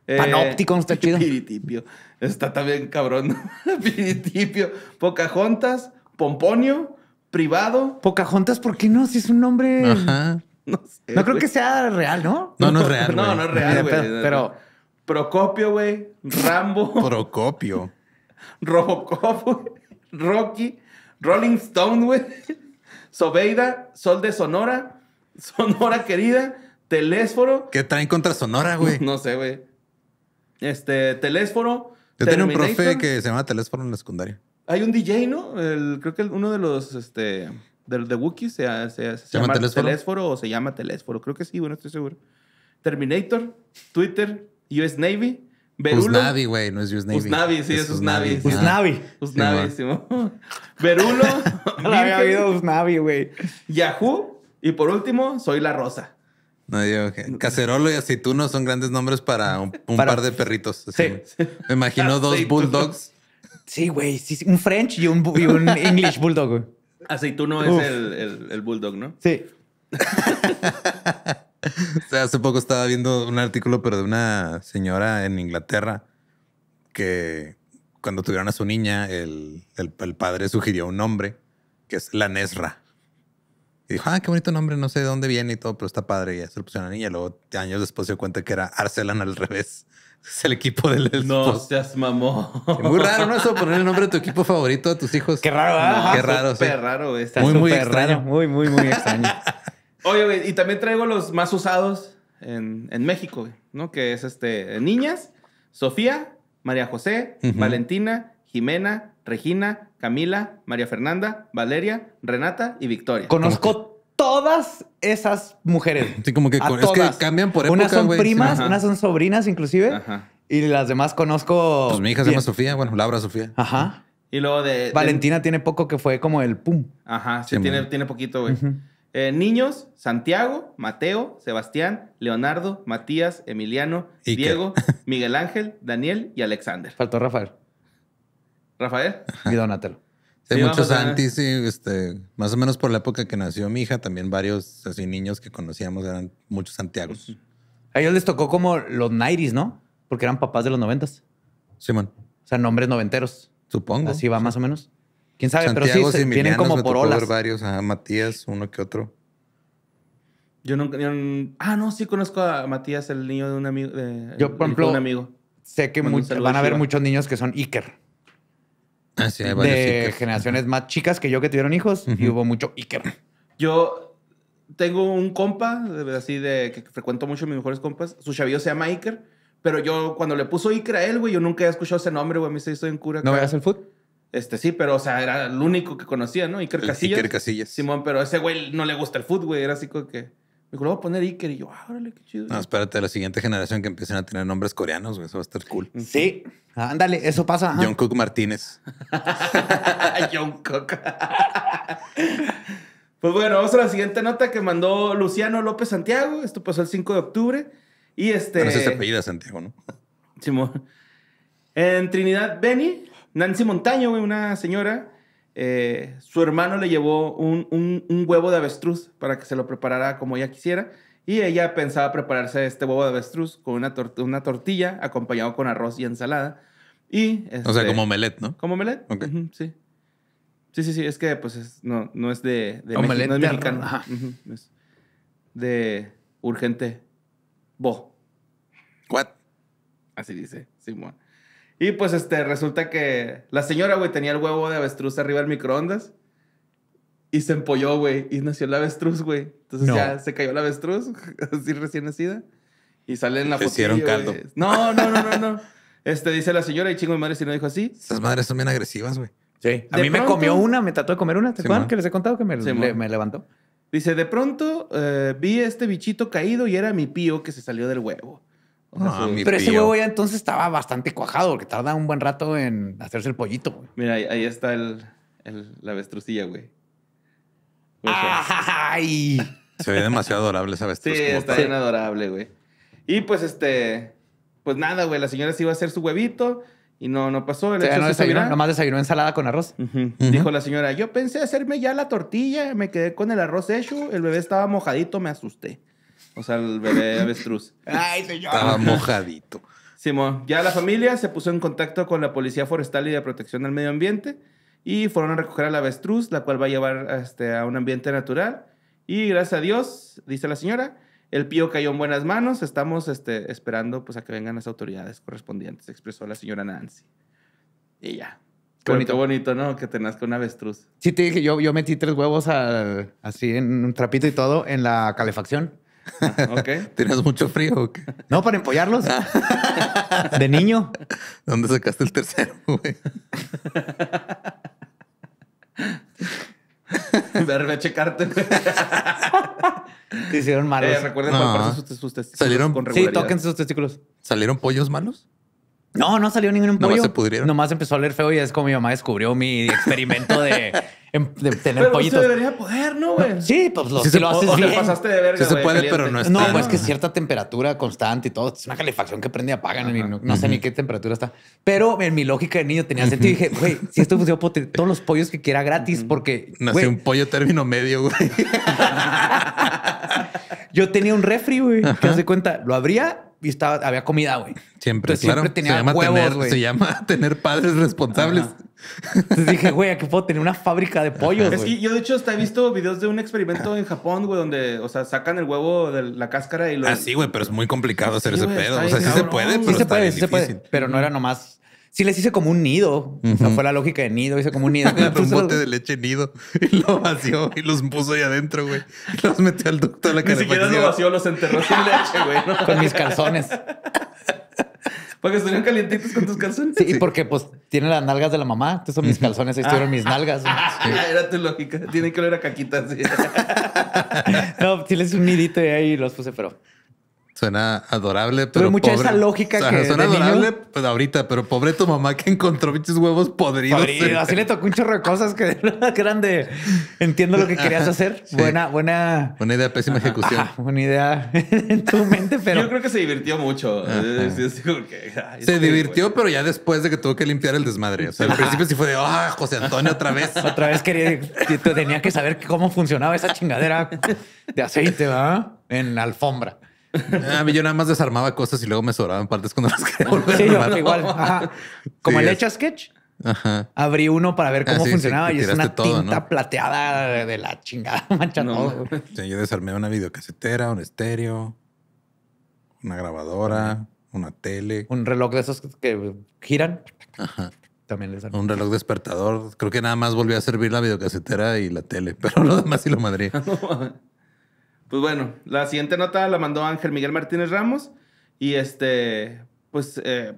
Eh, Panóptico, no está chido. Piritipio. Está también cabrón. <laughs> Piritipio. Pocahontas. Pomponio. Privado. Pocahontas, ¿por qué no? Si es un nombre... Ajá. No, sé, no creo que sea real, ¿no? No, no es real. <laughs> no, no es real, pero Procopio, güey. Rambo. <laughs> Procopio. Robocop, güey. Rocky. Rolling Stone, güey. Sobeida. Sol de Sonora. Sonora querida. Telésforo. ¿Qué traen contra Sonora, güey? <laughs> No sé, güey. Este, Telésforo. Yo tenía un profe que se llama Telésforo en la secundaria. Hay un DJ, ¿no? creo que uno de los, este, de, de Wookie. se, llama, telésforo? o se llama Telésforo. Creo que sí, bueno, estoy seguro. Terminator, Twitter, US Navy. Berulo. Usnavi, güey, no es US Navy. Usnavi, sí, es, es Usnavi. Usnavi. Sí, Usnavi, sí, <laughs> Berulo. <laughs> no había habido Usnavi, güey. Yahoo. Y por último, Soy la Rosa. No, Cacerolo y aceituno son grandes nombres para un, par de perritos. Sí. Me imagino dos bulldogs. Sí, güey. Sí, un French y un, English bulldog. Aceituno es el, el, el bulldog, ¿no? Sí. <laughs> <laughs> O sea, hace poco estaba viendo un artículo, pero de una señora en Inglaterra que cuando tuvieron a su niña, el, el, padre sugirió un nombre que es la Nesra. Y dijo, ah, qué bonito nombre, no sé de dónde viene y todo, pero está padre. Y se lo pusieron a la niña. Luego, años después, se dio cuenta que era Arcelan al revés. <laughs> Es el equipo del. no seas mamó. Muy raro, ¿no? Eso poner el nombre de tu equipo favorito a tus hijos. Qué raro, ¿eh? Qué raro. muy, muy raro. Muy, muy, muy extraño. <laughs> Oye, güey, y también traigo los más usados en, en México, ¿no? Que es este, niñas, Sofía, María José, Valentina, Jimena, Regina, Camila, María Fernanda, Valeria, Renata y Victoria. Conozco todas esas mujeres. Sí, como que, es que cambian por época. Unas son primas, unas son sobrinas inclusive. Y las demás conozco. Pues mi hija se llama Sofía, bueno, Laura Sofía. Ajá. Y luego de. Valentina tiene poco que fue como el pum. Ajá, sí, tiene, tiene poquito, güey. Eh, niños, Santiago, Mateo, Sebastián, Leonardo, Matías, Emiliano, Diego, <laughs> Miguel Ángel, Daniel y Alexander. Faltó Rafael. ¿Rafael? Y Donatello. hay muchos antes, este, más o menos por la época que nació mi hija, también varios así niños que conocíamos eran muchos Santiagos. A ellos les tocó como los Nairis ¿no? Porque eran papás de los noventas Simón. o sea, nombres noventeros. Supongo. Así va más o menos. Quién sabe, pero sí, vienen como por olas. varios, a Matías, uno que otro. Yo nunca. un... ah, no, sí conozco a Matías, el niño de un amigo. yo, por ejemplo, un amigo. sé que van a haber muchos niños que son Iker. Ah, hay de generaciones más chicas que yo que tuvieron hijos y hubo mucho Iker. Yo tengo un compa, así de que frecuento mucho mis mejores compas. Su chavillo se llama Iker, pero yo cuando le puso Iker a él, güey, yo nunca había escuchado ese nombre, güey. A mí se hizo en cura. ¿No veas el fútbol? Este sí, pero o sea, era el único que conocía, ¿no? Iker Casillas. Iker Casillas. Simón, pero ese güey no le gusta el fútbol, güey. Era así como que. Me dijo, voy a poner Iker. Y yo, ah, órale, qué chido. No, espérate, la siguiente generación que empiecen a tener nombres coreanos, güey. Eso va a estar cool. Sí. Ándale, eso pasa. John Cook Martínez. <laughs> John Cook. pues bueno, vamos a la siguiente nota que mandó Luciano López Santiago. Esto pasó el 5 de octubre. Y este. Pero ese apellido Santiago, ¿no? Simón. En Trinidad, Benny... Nancy Montaño, una señora, eh, su hermano le llevó un, huevo de avestruz para que se lo preparara como ella quisiera. Y ella pensaba prepararse este huevo de avestruz con una, una tortilla acompañado con arroz y ensalada. Y, o sea, este, como melet, ¿no? Como melet. sí. Sí, sí, Es que pues no, es de, de de urgente. Bo. What? Así dice Simón. Y pues este, resulta que la señora, güey, tenía el huevo de avestruz arriba del microondas. Y se empolló, güey. Y nació la avestruz, güey. Entonces ya se cayó la avestruz, <laughs> así recién nacida. Y sale en la foto. hicieron caldo. No, no, no, no, Este, dice la señora y chingo mi madre si no dijo así. Esas madres son bien agresivas, güey. Sí. A mí me comió una, me trató de comer una. ¿Te acuerdan que les he contado que me, me levantó? Dice, de pronto eh, vi este bichito caído y era mi pío que se salió del huevo. Pero ese huevo ya entonces estaba bastante cuajado porque tarda un buen rato en hacerse el pollito. Mira, ahí, está el, la avestrucilla, güey. Pues, pues. Se ve demasiado adorable esa avestruz. Sí, está bien adorable, güey. Y pues este, pues nada, güey, la señora se iba a hacer su huevito y no, no pasó. no nomás desayunó ensalada con arroz. Dijo la señora, yo pensé hacerme ya la tortilla, me quedé con el arroz hecho, el bebé estaba mojadito, me asusté. O sea, el bebé <laughs> avestruz. Ay, señor. Estaba <laughs> mojadito. Simón, ya la familia se puso en contacto con la Policía Forestal y de Protección al Medio Ambiente y fueron a recoger al avestruz, la cual va a llevar este, a un ambiente natural. Y gracias a Dios, dice la señora, el pío cayó en buenas manos. Estamos este, esperando pues, a que vengan las autoridades correspondientes, expresó la señora Nancy. Y ya. bonito, bonito, ¿no? Que te nazca un avestruz. Sí, te dije, yo, yo metí tres huevos así en un trapito y todo en la calefacción. Ah, <laughs> ¿Tienes mucho frío o qué? No, para empollarlos. <laughs> de niño. ¿Dónde sacaste el tercero, güey? <laughs> a checarte. Te hicieron malos. Eh, recuerden no. sus, testículos. Salieron Sí, toquen sus testículos. ¿Salieron pollos malos? No, no salió ningún pollo. Nomás se pudrieron. Nomás empezó a oler feo y es como mi mamá descubrió mi experimento de, <laughs> em, tener pollo. pollitos. Pero debería poder, ¿no, güey? sí, pues lo. si lo haces bien. Te pasaste de verga, se puede, pero no es. No, pues es que cierta temperatura constante y todo. Es una calefacción que prende y apagan. no, sé ni qué temperatura está. Pero en mi lógica de niño tenía sentido. Y dije, güey, si esto funciona, todos los pollos que quiera gratis porque... Nació un pollo término medio, güey. <laughs> Yo tenía un refri, güey. Que hace cuenta, lo abría y estaba, había comida, güey. Siempre, Siempre tenía se llama Se llama <laughs> tener padres responsables. Entonces dije, güey, qué puedo tener una fábrica de pollos. Es que yo, de hecho, hasta he visto videos de un experimento en Japón, güey, donde, o sea, sacan el huevo de la cáscara y lo. Ah, sí, güey, pero es muy complicado hacer ese pedo. O sea, sí se puede, pero. Sí se sí se puede. Pero no era nomás Sí les hice como un nido. fue la lógica de nido. Hice como un nido. <laughs> un bote de leche nido <laughs> y lo vació y los puso ahí adentro, güey. los metió al ducto de la Ni siquiera lo vació, los enterró sin leche, güey. Con mis calzones. <laughs> Porque estuvieron calientitos con tus calzones. Sí, porque pues tiene las nalgas de la mamá. Estos son mis calzones, ahí estuvieron ah. mis nalgas. Era tu lógica. Tiene que oler a caquitas. ¿sí? no, tienes un nidito ahí y los puse, pero... Suena adorable, pero. mucha esa lógica que. Suena adorable pues, ahorita, pero pobre tu mamá que encontró bichos huevos podridos. Así le tocó un chorro de cosas que, eran de. Entiendo lo que querías hacer. Buena, buena. Buena idea, pésima ejecución. una idea <laughs> en tu mente, pero. Yo creo que se divirtió mucho. se divirtió, pero ya después de que tuvo que limpiar el desmadre. al principio sí fue de, ah, José Antonio otra vez. <laughs> otra vez quería. Tenía que saber cómo funcionaba esa chingadera de aceite, va En la alfombra. Ah, a mí yo nada más desarmaba cosas y luego me sobraban partes cuando las quería <laughs> Sí, igual. Como el hecha sketch. Abrí uno para ver ah, cómo funcionaba y es una tinta plateada de, la chingada <laughs> mancha yo desarmé una videocasetera, un estéreo, una grabadora, una tele. Un reloj de esos que giran. Ajá. También desarmé. Un reloj despertador. Creo que nada más volvió a servir la videocasetera y la tele, <laughs> pero lo demás sí lo madría. Pues bueno, la siguiente nota la mandó Ángel Miguel Martínez Ramos y este, pues eh,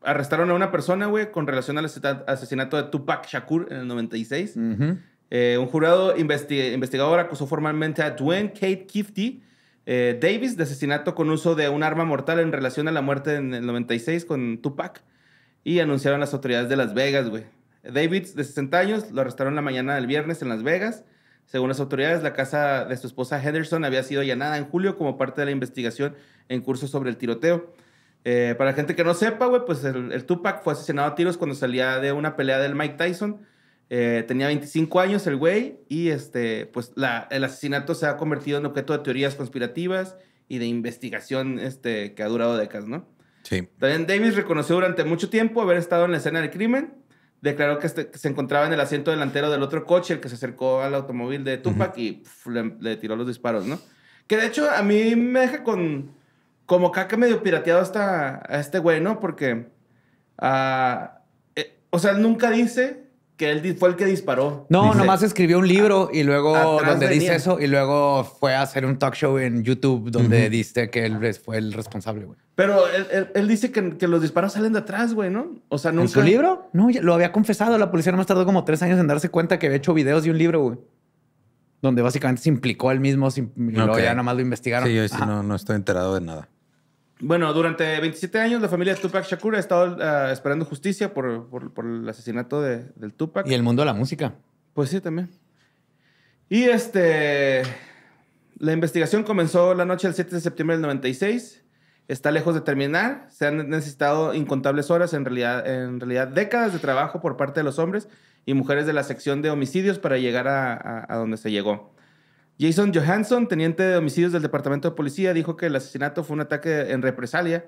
arrestaron a una persona, güey, con relación al asesinato de Tupac Shakur en el 96. Eh, un jurado investigador acusó formalmente a Dwayne Kate Kifty eh, Davis de asesinato con uso de un arma mortal en relación a la muerte en el 96 con Tupac y anunciaron las autoridades de Las Vegas, güey. Davis, de 60 años, lo arrestaron la mañana del viernes en Las Vegas según las autoridades, la casa de su esposa Henderson había sido allanada en julio como parte de la investigación en curso sobre el tiroteo. Eh, para la gente que no sepa, pues el, Tupac fue asesinado a tiros cuando salía de una pelea del Mike Tyson. Eh, tenía 25 años el güey y este, pues la, el asesinato se ha convertido en objeto de teorías conspirativas y de investigación este, que ha durado décadas, ¿no? Sí. También Davis reconoció durante mucho tiempo haber estado en la escena del crimen declaró este, que, se encontraba en el asiento delantero del otro coche, el que se acercó al automóvil de Tupac y le, tiró los disparos, ¿no? Que de hecho a mí me deja con como caca medio pirateado hasta a este güey, ¿no? Porque, ah, eh, o sea, nunca dice que él fue el que disparó. No, nomás escribió un libro ah, y luego donde dice eso y luego fue a hacer un talk show en YouTube donde dice que él fue el responsable, güey. Pero él, dice que, que, los disparos salen de atrás, güey, ¿no? O sea, nunca... ¿En su libro? No, lo había confesado. La policía no nomás tardó como tres años en darse cuenta que había hecho videos de un libro, güey. Donde básicamente se implicó él mismo, y luego ya nomás lo investigaron. Sí, yo no, no estoy enterado de nada. Bueno, durante 27 años la familia Tupac Shakur ha estado eh, esperando justicia por, el asesinato del Tupac. Y el mundo de la música. Pues sí, también. Y este... La investigación comenzó la noche del 7 de septiembre del 96. Está lejos de terminar. Se han necesitado incontables horas, en realidad, en realidad décadas de trabajo por parte de los hombres y mujeres de la sección de homicidios para llegar a donde se llegó. Jason Johansson, teniente de homicidios del Departamento de Policía, dijo que el asesinato fue un ataque en represalia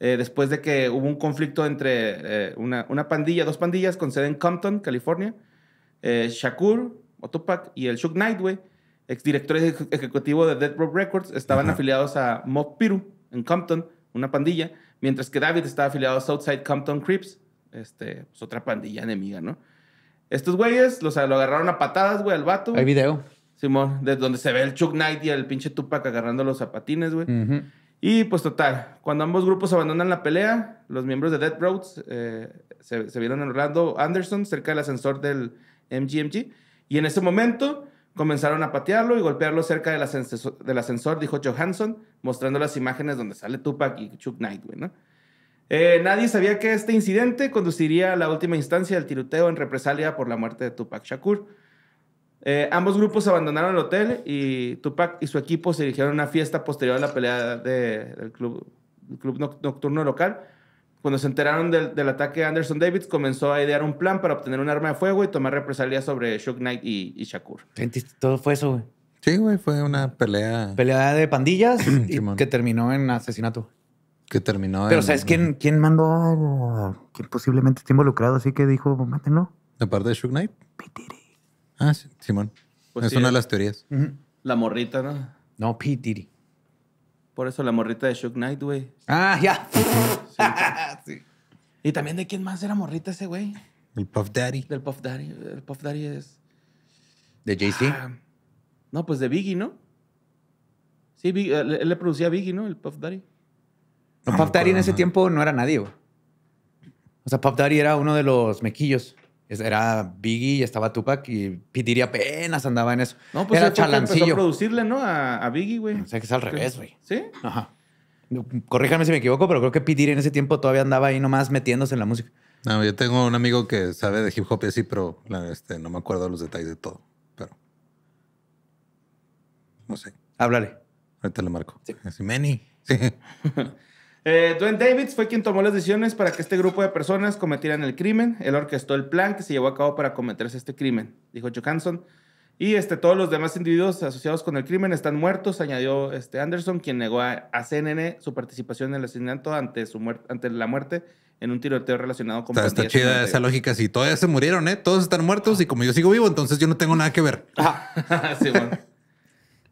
eh, después de que hubo un conflicto entre eh, una, pandilla, dos pandillas con sede en Compton, California, eh, Shakur o y el Shook Nightway, exdirector ejecutivo de Dead Row Records, estaban afiliados a Mob Piru en Compton, una pandilla, mientras que David estaba afiliado a Southside Compton Crips, este, pues, otra pandilla enemiga, ¿no? Estos güeyes los, lo agarraron a patadas, güey, al vato. Hay video. ...desde de donde se ve el Chuck Knight y el pinche Tupac agarrando los zapatines, güey. Y pues total, cuando ambos grupos abandonan la pelea, los miembros de Death Roads eh, se, vieron en Orlando Anderson cerca del ascensor del MGMG. Y en ese momento comenzaron a patearlo y golpearlo cerca del ascensor, dijo Johansson, mostrando las imágenes donde sale Tupac y Chuck Knight, güey, eh, nadie sabía que este incidente conduciría a la última instancia del tiroteo en represalia por la muerte de Tupac Shakur. Eh, ambos grupos abandonaron el hotel y Tupac y su equipo se dirigieron a una fiesta posterior a la pelea de, del club, club, nocturno local. Cuando se enteraron del, ataque de Anderson Davis, comenzó a idear un plan para obtener un arma de fuego y tomar represalias sobre Shook Knight y, Shakur. Todo fue eso, güey. Sí, güey, fue una pelea. Pelea de pandillas <clears throat> que terminó en asesinato. Que terminó Pero ¿sabes quién, quién mandó? ¿Quién posiblemente esté involucrado? Así que dijo, mátenlo. ¿De parte de Shook Knight? Pitiri. Ah, sí, Simón. Pues es una de las teorías. La morrita, ¿no? No, P. Diddy. Por eso la morrita de Shook Knight, güey. Ah, ya. <laughs> Y también de quién más era morrita ese güey. El Puff Daddy. Del Puff Daddy. El Puff Daddy es. ¿De Jay-Z? Ah, no, pues de Biggie, ¿no? Sí, eh, él, le producía a Biggie, ¿no? El Puff Daddy. el Puff Daddy en ese tiempo no era nadie, güey. O sea, Puff Daddy era uno de los mequillos era Biggie y estaba Tupac y Pitiri apenas andaba en eso. No, pues era chalancillo. a producirle, ¿no? A, Biggie, güey. O sea que es al revés, güey. ¿Sí? Ajá. Corríjame si me equivoco, pero creo que Pitiri en ese tiempo todavía andaba ahí nomás metiéndose en la música. No, yo tengo un amigo que sabe de hip hop y así, pero este, no me acuerdo los detalles de todo. Pero. No sé. Háblale. Ahorita le marco. Sí. Así, <laughs> Sí. Eh, Dwayne Davids fue quien tomó las decisiones para que este grupo de personas cometieran el crimen. Él orquestó el plan que se llevó a cabo para cometerse este crimen, dijo Johansson. Y este, todos los demás individuos asociados con el crimen están muertos, añadió este, Anderson, quien negó a, CNN su participación en el asesinato ante, su muerte, ante la muerte en un tiroteo relacionado con... está chida esa lógica. Si todavía se murieron, ¿eh? Todos están muertos y como yo sigo vivo, entonces yo no tengo nada que ver. Ah. <laughs> sí,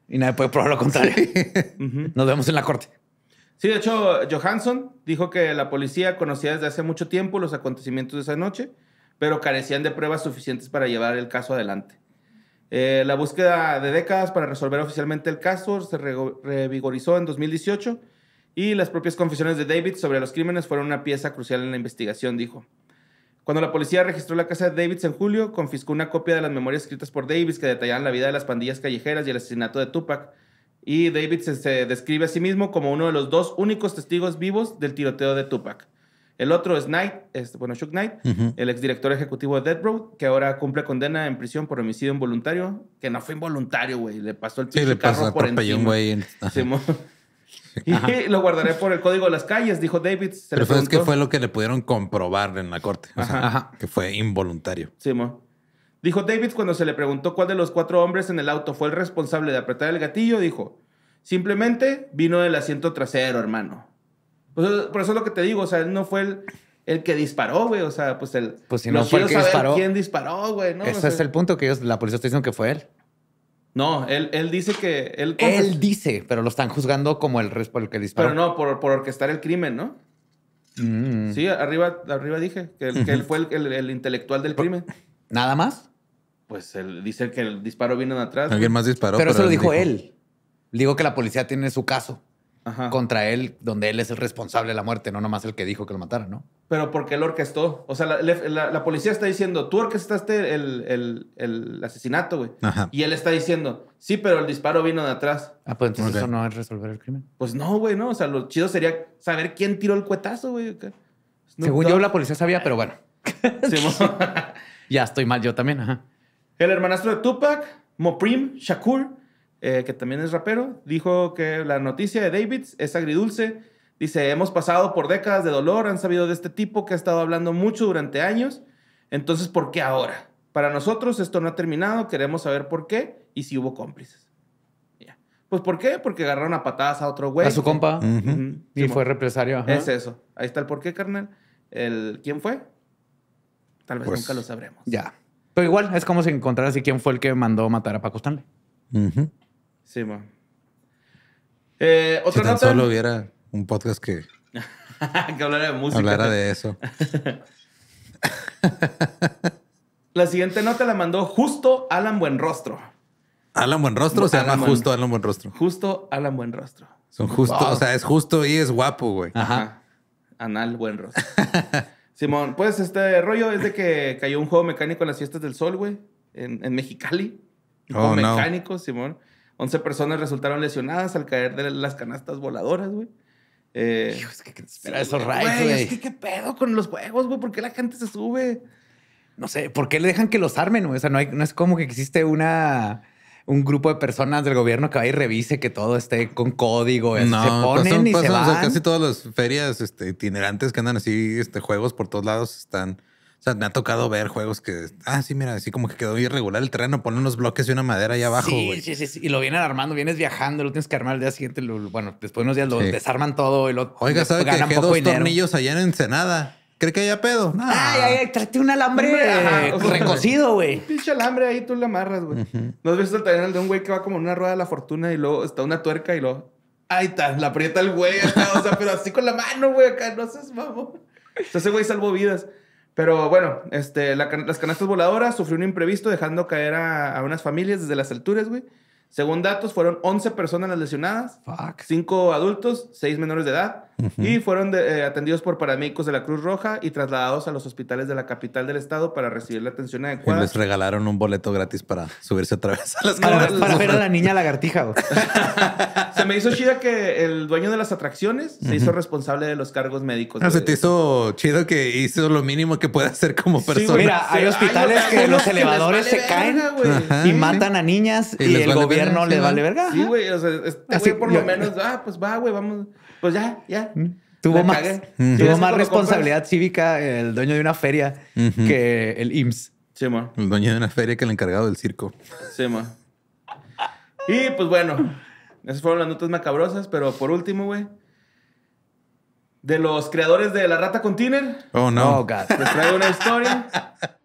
y nadie puede probar lo contrario. Nos vemos en la corte. Sí, de hecho, Johansson dijo que la policía conocía desde hace mucho tiempo los acontecimientos de esa noche, pero carecían de pruebas suficientes para llevar el caso adelante. Eh, la búsqueda de décadas para resolver oficialmente el caso se revigorizó en 2018 y las propias confesiones de David sobre los crímenes fueron una pieza crucial en la investigación, dijo. Cuando la policía registró la casa de Davids en julio, confiscó una copia de las memorias escritas por Davids que detallaban la vida de las pandillas callejeras y el asesinato de Tupac, y David se, describe a sí mismo como uno de los dos únicos testigos vivos del tiroteo de Tupac. El otro es Knight, bueno, Chuck Knight, el exdirector ejecutivo de Death que ahora cumple condena en prisión por homicidio involuntario, que no fue involuntario, güey, le pasó el sí, le carro por encima. güey. <laughs> Y lo guardaré por el código de las calles, dijo David. Pero es que fue lo que le pudieron comprobar en la corte. que fue involuntario. Sí, Dijo David cuando se le preguntó cuál de los cuatro hombres en el auto fue el responsable de apretar el gatillo, dijo, simplemente vino del asiento trasero, hermano. Pues, por eso es lo que te digo, o sea, él no fue el, el que disparó, güey, o sea, pues el... Pues si no fue el que disparó. ¿Quién disparó, güey? ¿no? Ese es el punto que ellos, la policía está diciendo que fue él. No, él, dice que... Él, él dice, pero lo están juzgando como el, el que disparó. Pero no, por, orquestar el crimen, ¿no? Mm. Sí, arriba, arriba dije que, él, fue el intelectual del crimen. ¿Nada más? pues él, dice que el disparo vino de atrás. Alguien más disparó. Pero, eso lo dijo, él. Digo que la policía tiene su caso contra él, donde él es el responsable de la muerte, no nomás el que dijo que lo matara, ¿no? Pero porque él orquestó. O sea, la, policía está diciendo, tú orquestaste el, el, asesinato, güey. Y él está diciendo, sí, pero el disparo vino de atrás. Ah, pues entonces eso no es resolver el crimen. Pues no, güey, no. O sea, lo chido sería saber quién tiró el cuetazo, güey. Según yo, la policía sabía, pero bueno. <laughs> <laughs> ya estoy mal yo también, ajá. El hermanastro de Tupac, Moprim Shakur, eh, que también es rapero, dijo que la noticia de David es agridulce. Dice, hemos pasado por décadas de dolor, han sabido de este tipo que ha estado hablando mucho durante años. Entonces, ¿por qué ahora? Para nosotros esto no ha terminado, queremos saber por qué y si hubo cómplices. Pues ¿por qué? Porque agarraron a patadas a otro güey. A su compa. Y fue represario. Es eso. Ahí está el por qué, carnal. El, ¿Quién fue? Tal vez pues, nunca lo sabremos. Ya. Pero igual es como si encontrara si quién fue el que mandó matar a Paco Stanley. Sí, man. Eh, ¿otra si solo hubiera un podcast que, <laughs> que hablara de música. Hablara de eso. <laughs> la siguiente nota la mandó justo Alan Buenrostro. Alan Buenrostro o se llama justo Alan Buenrostro. Justo Alan Buenrostro. Son justo, o sea, es justo y es guapo, güey. Ajá. Anal Buenrostro. <laughs> Simón, pues este rollo es de que cayó un juego mecánico en las fiestas del sol, güey, en, Mexicali. Un oh, juego no. mecánico, Simón. 11 personas resultaron lesionadas al caer de las canastas voladoras, güey. Eh, es que, espera esos qué pedo con los juegos, güey. ¿Por qué la gente se sube? No sé, ¿por qué le dejan que los armen, güey? O sea, no, hay, no es como que existe una un grupo de personas del gobierno que vaya y revise que todo esté con código. No, se casi todas las ferias este, itinerantes que andan así, este, juegos por todos lados están. O sea, me ha tocado ver juegos que, ah, sí, mira, así como que quedó irregular el terreno, ponen unos bloques y una madera ahí abajo. Sí, sí, sí, Y lo vienen armando, vienes viajando, lo tienes que armar el día siguiente. bueno, después de unos días lo desarman todo y lo. Oiga, ¿sabes que dejé dos tornillos allá en Ensenada? ¿Cree que haya pedo? ¡Ay, Ay, ay, traté un alambre recocido, güey. Pinche alambre ahí tú le amarras, güey. ¿No has visto el taller de un güey que va como en una rueda de la fortuna y luego está una tuerca y luego... Ahí está, la aprieta el güey o sea, pero así con la mano, güey, acá, no seas mamón. Entonces, güey salvó vidas. Pero bueno, este, las canastas voladoras sufrió un imprevisto dejando caer a unas familias desde las alturas, güey. Según datos, fueron 11 personas las lesionadas, 5 adultos, 6 menores de edad, y fueron eh, atendidos por paramédicos de la Cruz Roja y trasladados a los hospitales de la capital del estado para recibir la atención adecuada. Y les regalaron un boleto gratis para subirse otra vez a las Para, para, ver a la niña lagartija. <laughs> se me hizo chida que el dueño de las atracciones se hizo responsable de los cargos médicos. No, ah, se te hizo chido que hizo lo mínimo que puede hacer como persona. mira, hay hospitales que los elevadores se caen y matan a niñas y el gobierno no le vale verga. Sí, güey. O sea, este Así, por lo menos, ah, pues va, güey, vamos. Pues ya, ya. Mm. Tuvo más, mm. tuvo más responsabilidad cívica el dueño de una feria que el IMSS. Sí, ma. El dueño de una feria que el encargado del circo. Sí, ma. Y pues bueno, esas fueron las notas macabrosas, pero por último, güey. De los creadores de La Rata Continer. Oh, no. Oh, God. Les traigo una historia. <laughs>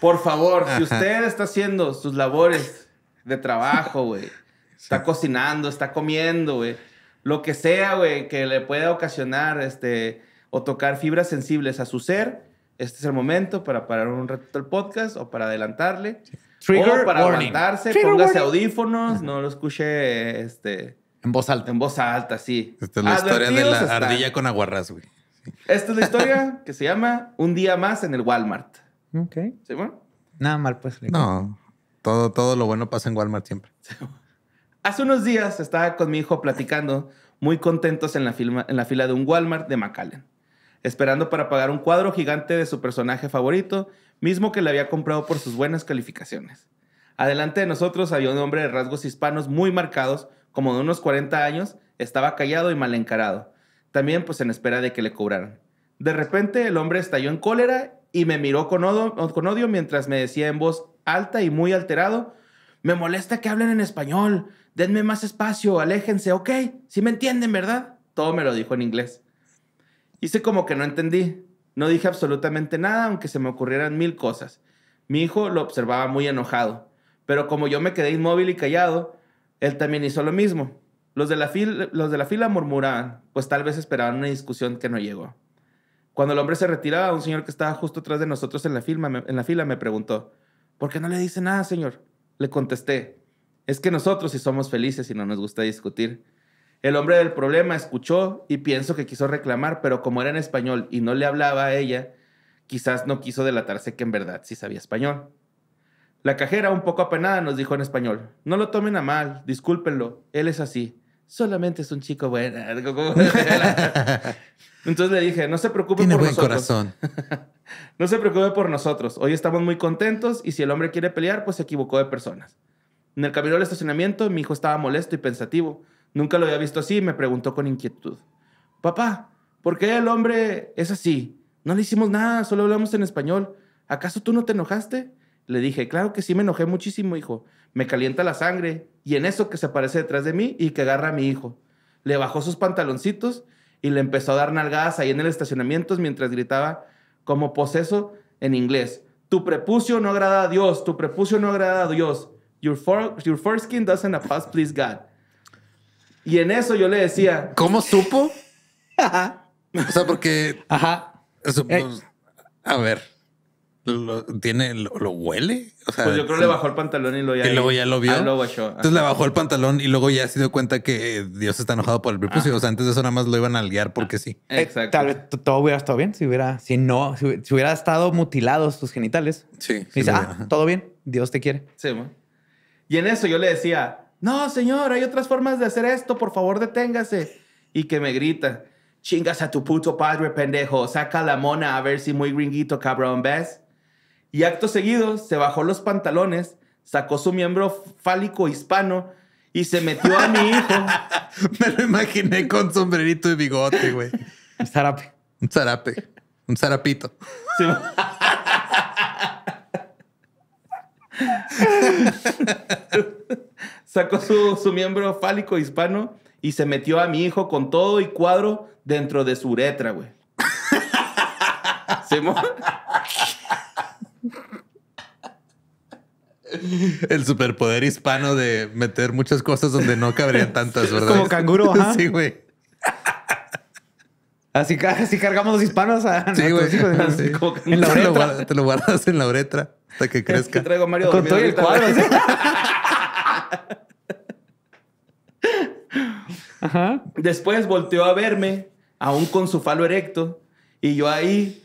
Por favor, si usted está haciendo sus labores de trabajo, güey, está cocinando, está comiendo, güey, lo que sea, güey, que le pueda ocasionar este, o tocar fibras sensibles a su ser, este es el momento para parar un ratito el podcast o para adelantarle. Trigger o para adelantarse, póngase audífonos, no lo escuche este, en voz alta. En voz alta, sí. Esta es la historia de la ardilla con aguarras, güey. Esta es la historia que se llama Un día más en el Walmart. Ok. Sí, bueno. Nada mal, pues. No, todo, todo lo bueno pasa en Walmart siempre. <laughs> Hace unos días estaba con mi hijo platicando, muy contentos en la, fila, en la fila de un Walmart de McAllen, esperando para pagar un cuadro gigante de su personaje favorito, mismo que le había comprado por sus buenas calificaciones. Adelante de nosotros había un hombre de rasgos hispanos muy marcados, como de unos 40 años, estaba callado y mal encarado. También pues en espera de que le cobraran. De repente el hombre estalló en cólera y me miró con odio, con odio mientras me decía en voz alta y muy alterado, me molesta que hablen en español, denme más espacio, aléjense, ok, si me entienden, ¿verdad? Todo me lo dijo en inglés. Hice como que no entendí, no dije absolutamente nada, aunque se me ocurrieran mil cosas. Mi hijo lo observaba muy enojado, pero como yo me quedé inmóvil y callado, él también hizo lo mismo. Los de la fila, los de la fila murmuraban, pues tal vez esperaban una discusión que no llegó. Cuando el hombre se retiraba, un señor que estaba justo atrás de nosotros en la, fila, me, preguntó, ¿por qué no le dice nada, señor? Le contesté, es que nosotros sí somos felices y no nos gusta discutir. El hombre del problema escuchó y pienso que quiso reclamar, pero como era en español y no le hablaba a ella, quizás no quiso delatarse que en verdad sí sabía español. La cajera, un poco apenada, nos dijo en español, no lo tomen a mal, discúlpenlo, él es así solamente es un chico bueno. <laughs> Entonces le dije, no se preocupe Tiene por nosotros. corazón. <laughs> no se preocupe por nosotros. Hoy estamos muy contentos y si el hombre quiere pelear, pues se equivocó de personas. En el camino al estacionamiento, mi hijo estaba molesto y pensativo. Nunca lo había visto así y me preguntó con inquietud. Papá, ¿por qué el hombre es así? No le hicimos nada, solo hablamos en español. ¿Acaso tú no te enojaste? Le dije, claro que sí me enojé muchísimo, hijo me calienta la sangre y en eso que se aparece detrás de mí y que agarra a mi hijo. Le bajó sus pantaloncitos y le empezó a dar nalgadas ahí en el estacionamiento mientras gritaba como poseso en inglés. Tu prepucio no agrada a Dios, tu prepucio no agrada a Dios. Your, for, your foreskin doesn't pass, please God. Y en eso yo le decía... ¿Cómo supo? Ajá. <laughs> O sea, porque... Ajá. Eh, pues, a ver lo, tiene, lo, huele. pues yo creo que le bajó el pantalón y, lo ya luego ya lo vio. Ah, Entonces le bajó el pantalón y luego ya se dio cuenta que Dios está enojado por el ah. prepucio. O sea, antes de eso nada más lo iban a liar porque ah, sí. Eh, exacto. tal vez todo hubiera estado bien si hubiera, si no, si, hubiera estado mutilados tus genitales. Sí. dice, ah, todo bien, Dios te quiere. Sí, Y en eso yo le decía, no, señor, hay otras formas de hacer esto, por favor, deténgase. Y que me grita, chingas a tu puto padre, pendejo, saca la mona a ver si muy gringuito, cabrón, ¿ves? Y acto seguido se bajó los pantalones, sacó su miembro fálico hispano y se metió a mi hijo. <laughs> Me lo imaginé con sombrerito y bigote, güey. Un zarape. Un zarape. Un zarapito. <laughs> Sacó su, miembro fálico hispano y se metió a mi hijo con todo y cuadro dentro de su uretra, güey. <laughs> El superpoder hispano de meter muchas cosas donde no cabrían tantas, ¿verdad? Como canguro, Sí, güey. Así, así, cargamos los hispanos a, sí, güey. En la te, lo, guardas en la uretra hasta que crezca. Te traigo Mario Con todo el cuadro. <laughs> Ajá. Después volteó a verme, aún con su falo erecto, y yo ahí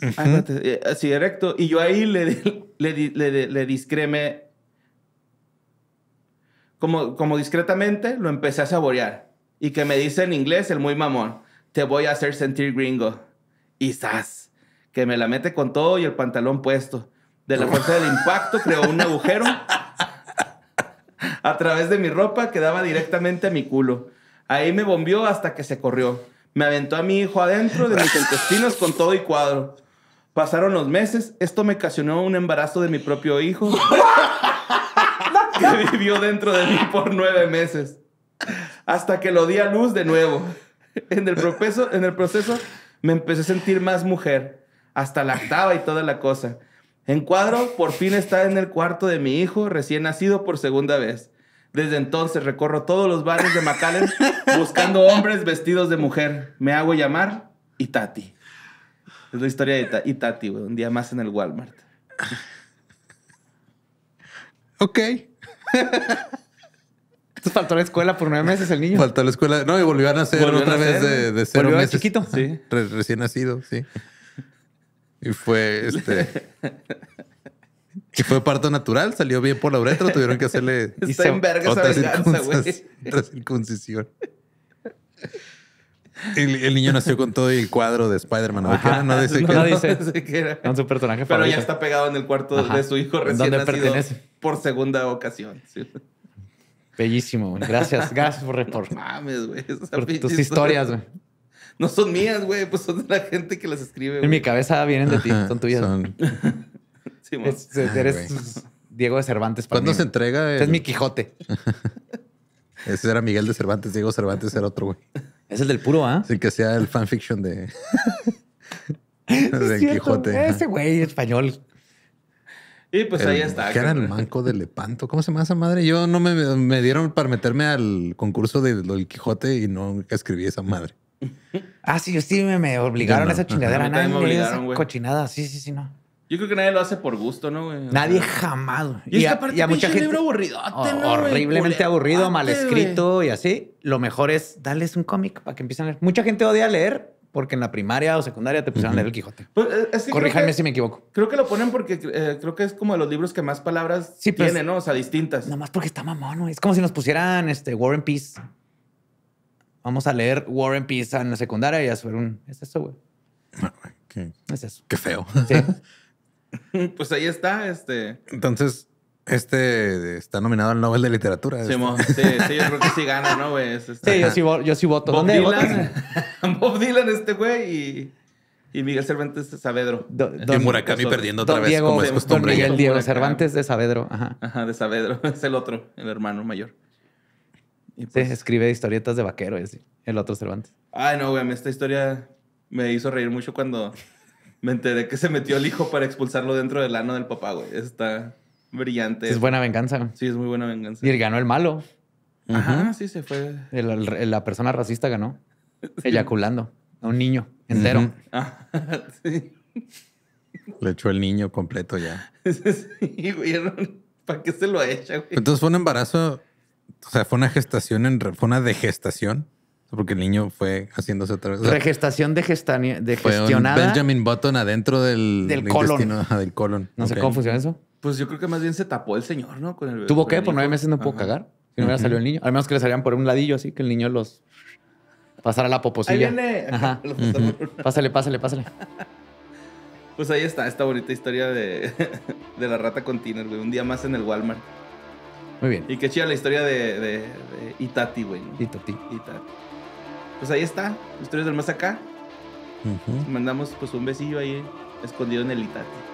eh, así recto. Y yo ahí le, <laughs> le, le, discreme. Como, como discretamente lo empecé a saborear. Y que me dice en inglés el muy mamón: Te voy a hacer sentir gringo. Y zas. Que me la mete con todo y el pantalón puesto. De la fuerza del impacto creó un agujero a través de mi ropa que daba directamente a mi culo. Ahí me bombió hasta que se corrió. Me aventó a mi hijo adentro de mis intestinos con todo y cuadro. Pasaron los meses, esto me ocasionó un embarazo de mi propio hijo <laughs> que vivió dentro de mí por nueve meses, hasta que lo di a luz de nuevo. En el proceso, en el proceso me empecé a sentir más mujer, hasta la octava y toda la cosa. En cuadro, por fin está en el cuarto de mi hijo, recién nacido por segunda vez. Desde entonces recorro todos los bares de McAllen buscando hombres vestidos de mujer. Me hago llamar Itati. Es la historia de Ita Itati, güey. Un día más en el Walmart. Ok. Entonces faltó a la escuela por nueve meses el niño. Faltó a la escuela. No, y volvió a nacer otra vez de, de cero volvió meses. chiquito. Sí. recién nacido, sí. Y fue este. y fue parto natural, salió bien por la uretra, tuvieron que hacerle. Está en verga esa venganza, güey. Otra circuncisión. El, niño nació con todo el cuadro de Spider-Man. ¿no? dice que era. <laughs> su personaje Pero ya está pegado en el cuarto de su hijo recién nacido pertenece? por segunda ocasión. Bellísimo, güey. Gracias, <laughs> gracias por reportar. Mames, güey. tus historias, güey. No son mías, güey. Pues son de la gente que las escribe, En mi cabeza vienen de ti, son tuyas. Son... Sí, eres Diego de Cervantes. cuando ¿Cuándo se entrega? Este es mi Quijote. <laughs> Ese era Miguel de Cervantes, Diego Cervantes era otro, güey. Es el del puro ah Sí, que sea el fanfiction de, <laughs> de Quijote. Ese güey español. Y pues ahí está. Que era el manco de Lepanto. ¿Cómo se llama esa madre? Yo no me, dieron para meterme al concurso de, del Quijote y no escribí esa madre. ah, sí, sí, me, obligaron a esa chingadera. me obligaron, esa cochinada. Sí, sí, sí, no. Yo creo que nadie lo hace por gusto, ¿no, güey? Nadie jamás. Y, es que aparte y a libro oh, aburrido. horriblemente aburrido, mal escrito y así. Lo mejor es darles un cómic para que empiecen a leer. Mucha gente odia leer porque en la primaria o secundaria te pusieron a leer el Quijote. Pues, eh, si me equivoco. Creo que lo ponen porque eh, creo que es como de los libros que más palabras pues, tienen, ¿no? O sea, distintas. Nada más porque está mamón, güey. Es como si nos pusieran este War and Peace. Vamos a leer War and Peace en la secundaria y a subir un. Es eso, güey. Ah, es eso. qué feo. Sí. <laughs> <laughs> pues ahí está, este. Entonces, este está nominado al Nobel de Literatura. Este. Sí, sí, yo creo que sí gana, ¿no, güey? Este. Sí, yo sí, yo voto. Bob Dylan, <laughs> Bob Dylan, este güey, y, Miguel Cervantes de Saavedro. y Murakami perdiendo otra vez, Diego, como es costumbre. Miguel Diego Cervantes de Saavedro. Ajá. de Saavedro. <laughs> Es el otro, el hermano mayor. Y pues, escribe historietas de vaquero, es el otro Cervantes. Ay, no, güey, esta historia me hizo reír mucho cuando me enteré que se metió el hijo para expulsarlo dentro del ano del papá, güey. Está brillante. Es buena venganza. Sí, es muy buena venganza. Y ganó el malo. Ajá, sí, se fue. la persona racista ganó. <laughs> Eyaculando a un niño entero. Ah, <laughs> sí. Le echó el niño completo ya. <laughs> sí, güey. ¿Para qué se lo echa, güey? Entonces fue un embarazo, o sea, fue una gestación, en, fue una degestación. Porque el niño fue haciéndose otra vez. Regestación de, de Benjamin Button adentro del, del colon. del colon. No sé cómo funciona eso. Pues yo creo que más bien se tapó el señor, ¿no? ¿Tuvo qué? que? por nueve meses no pudo cagar. Si no hubiera salido el niño. Al menos que le salían por un ladillo así, que el niño los pasara la poposilla. Ahí viene. pásale, pásale, pásale. <laughs> Pues ahí está, esta bonita historia de, <laughs> de la rata con Tiner, güey. Un día más en el Walmart. Muy bien. Y qué chida la historia de, de, Itati, güey. Itati. Itati pues ahí está, historias del más acá. Mandamos pues un besillo ahí escondido en el itate.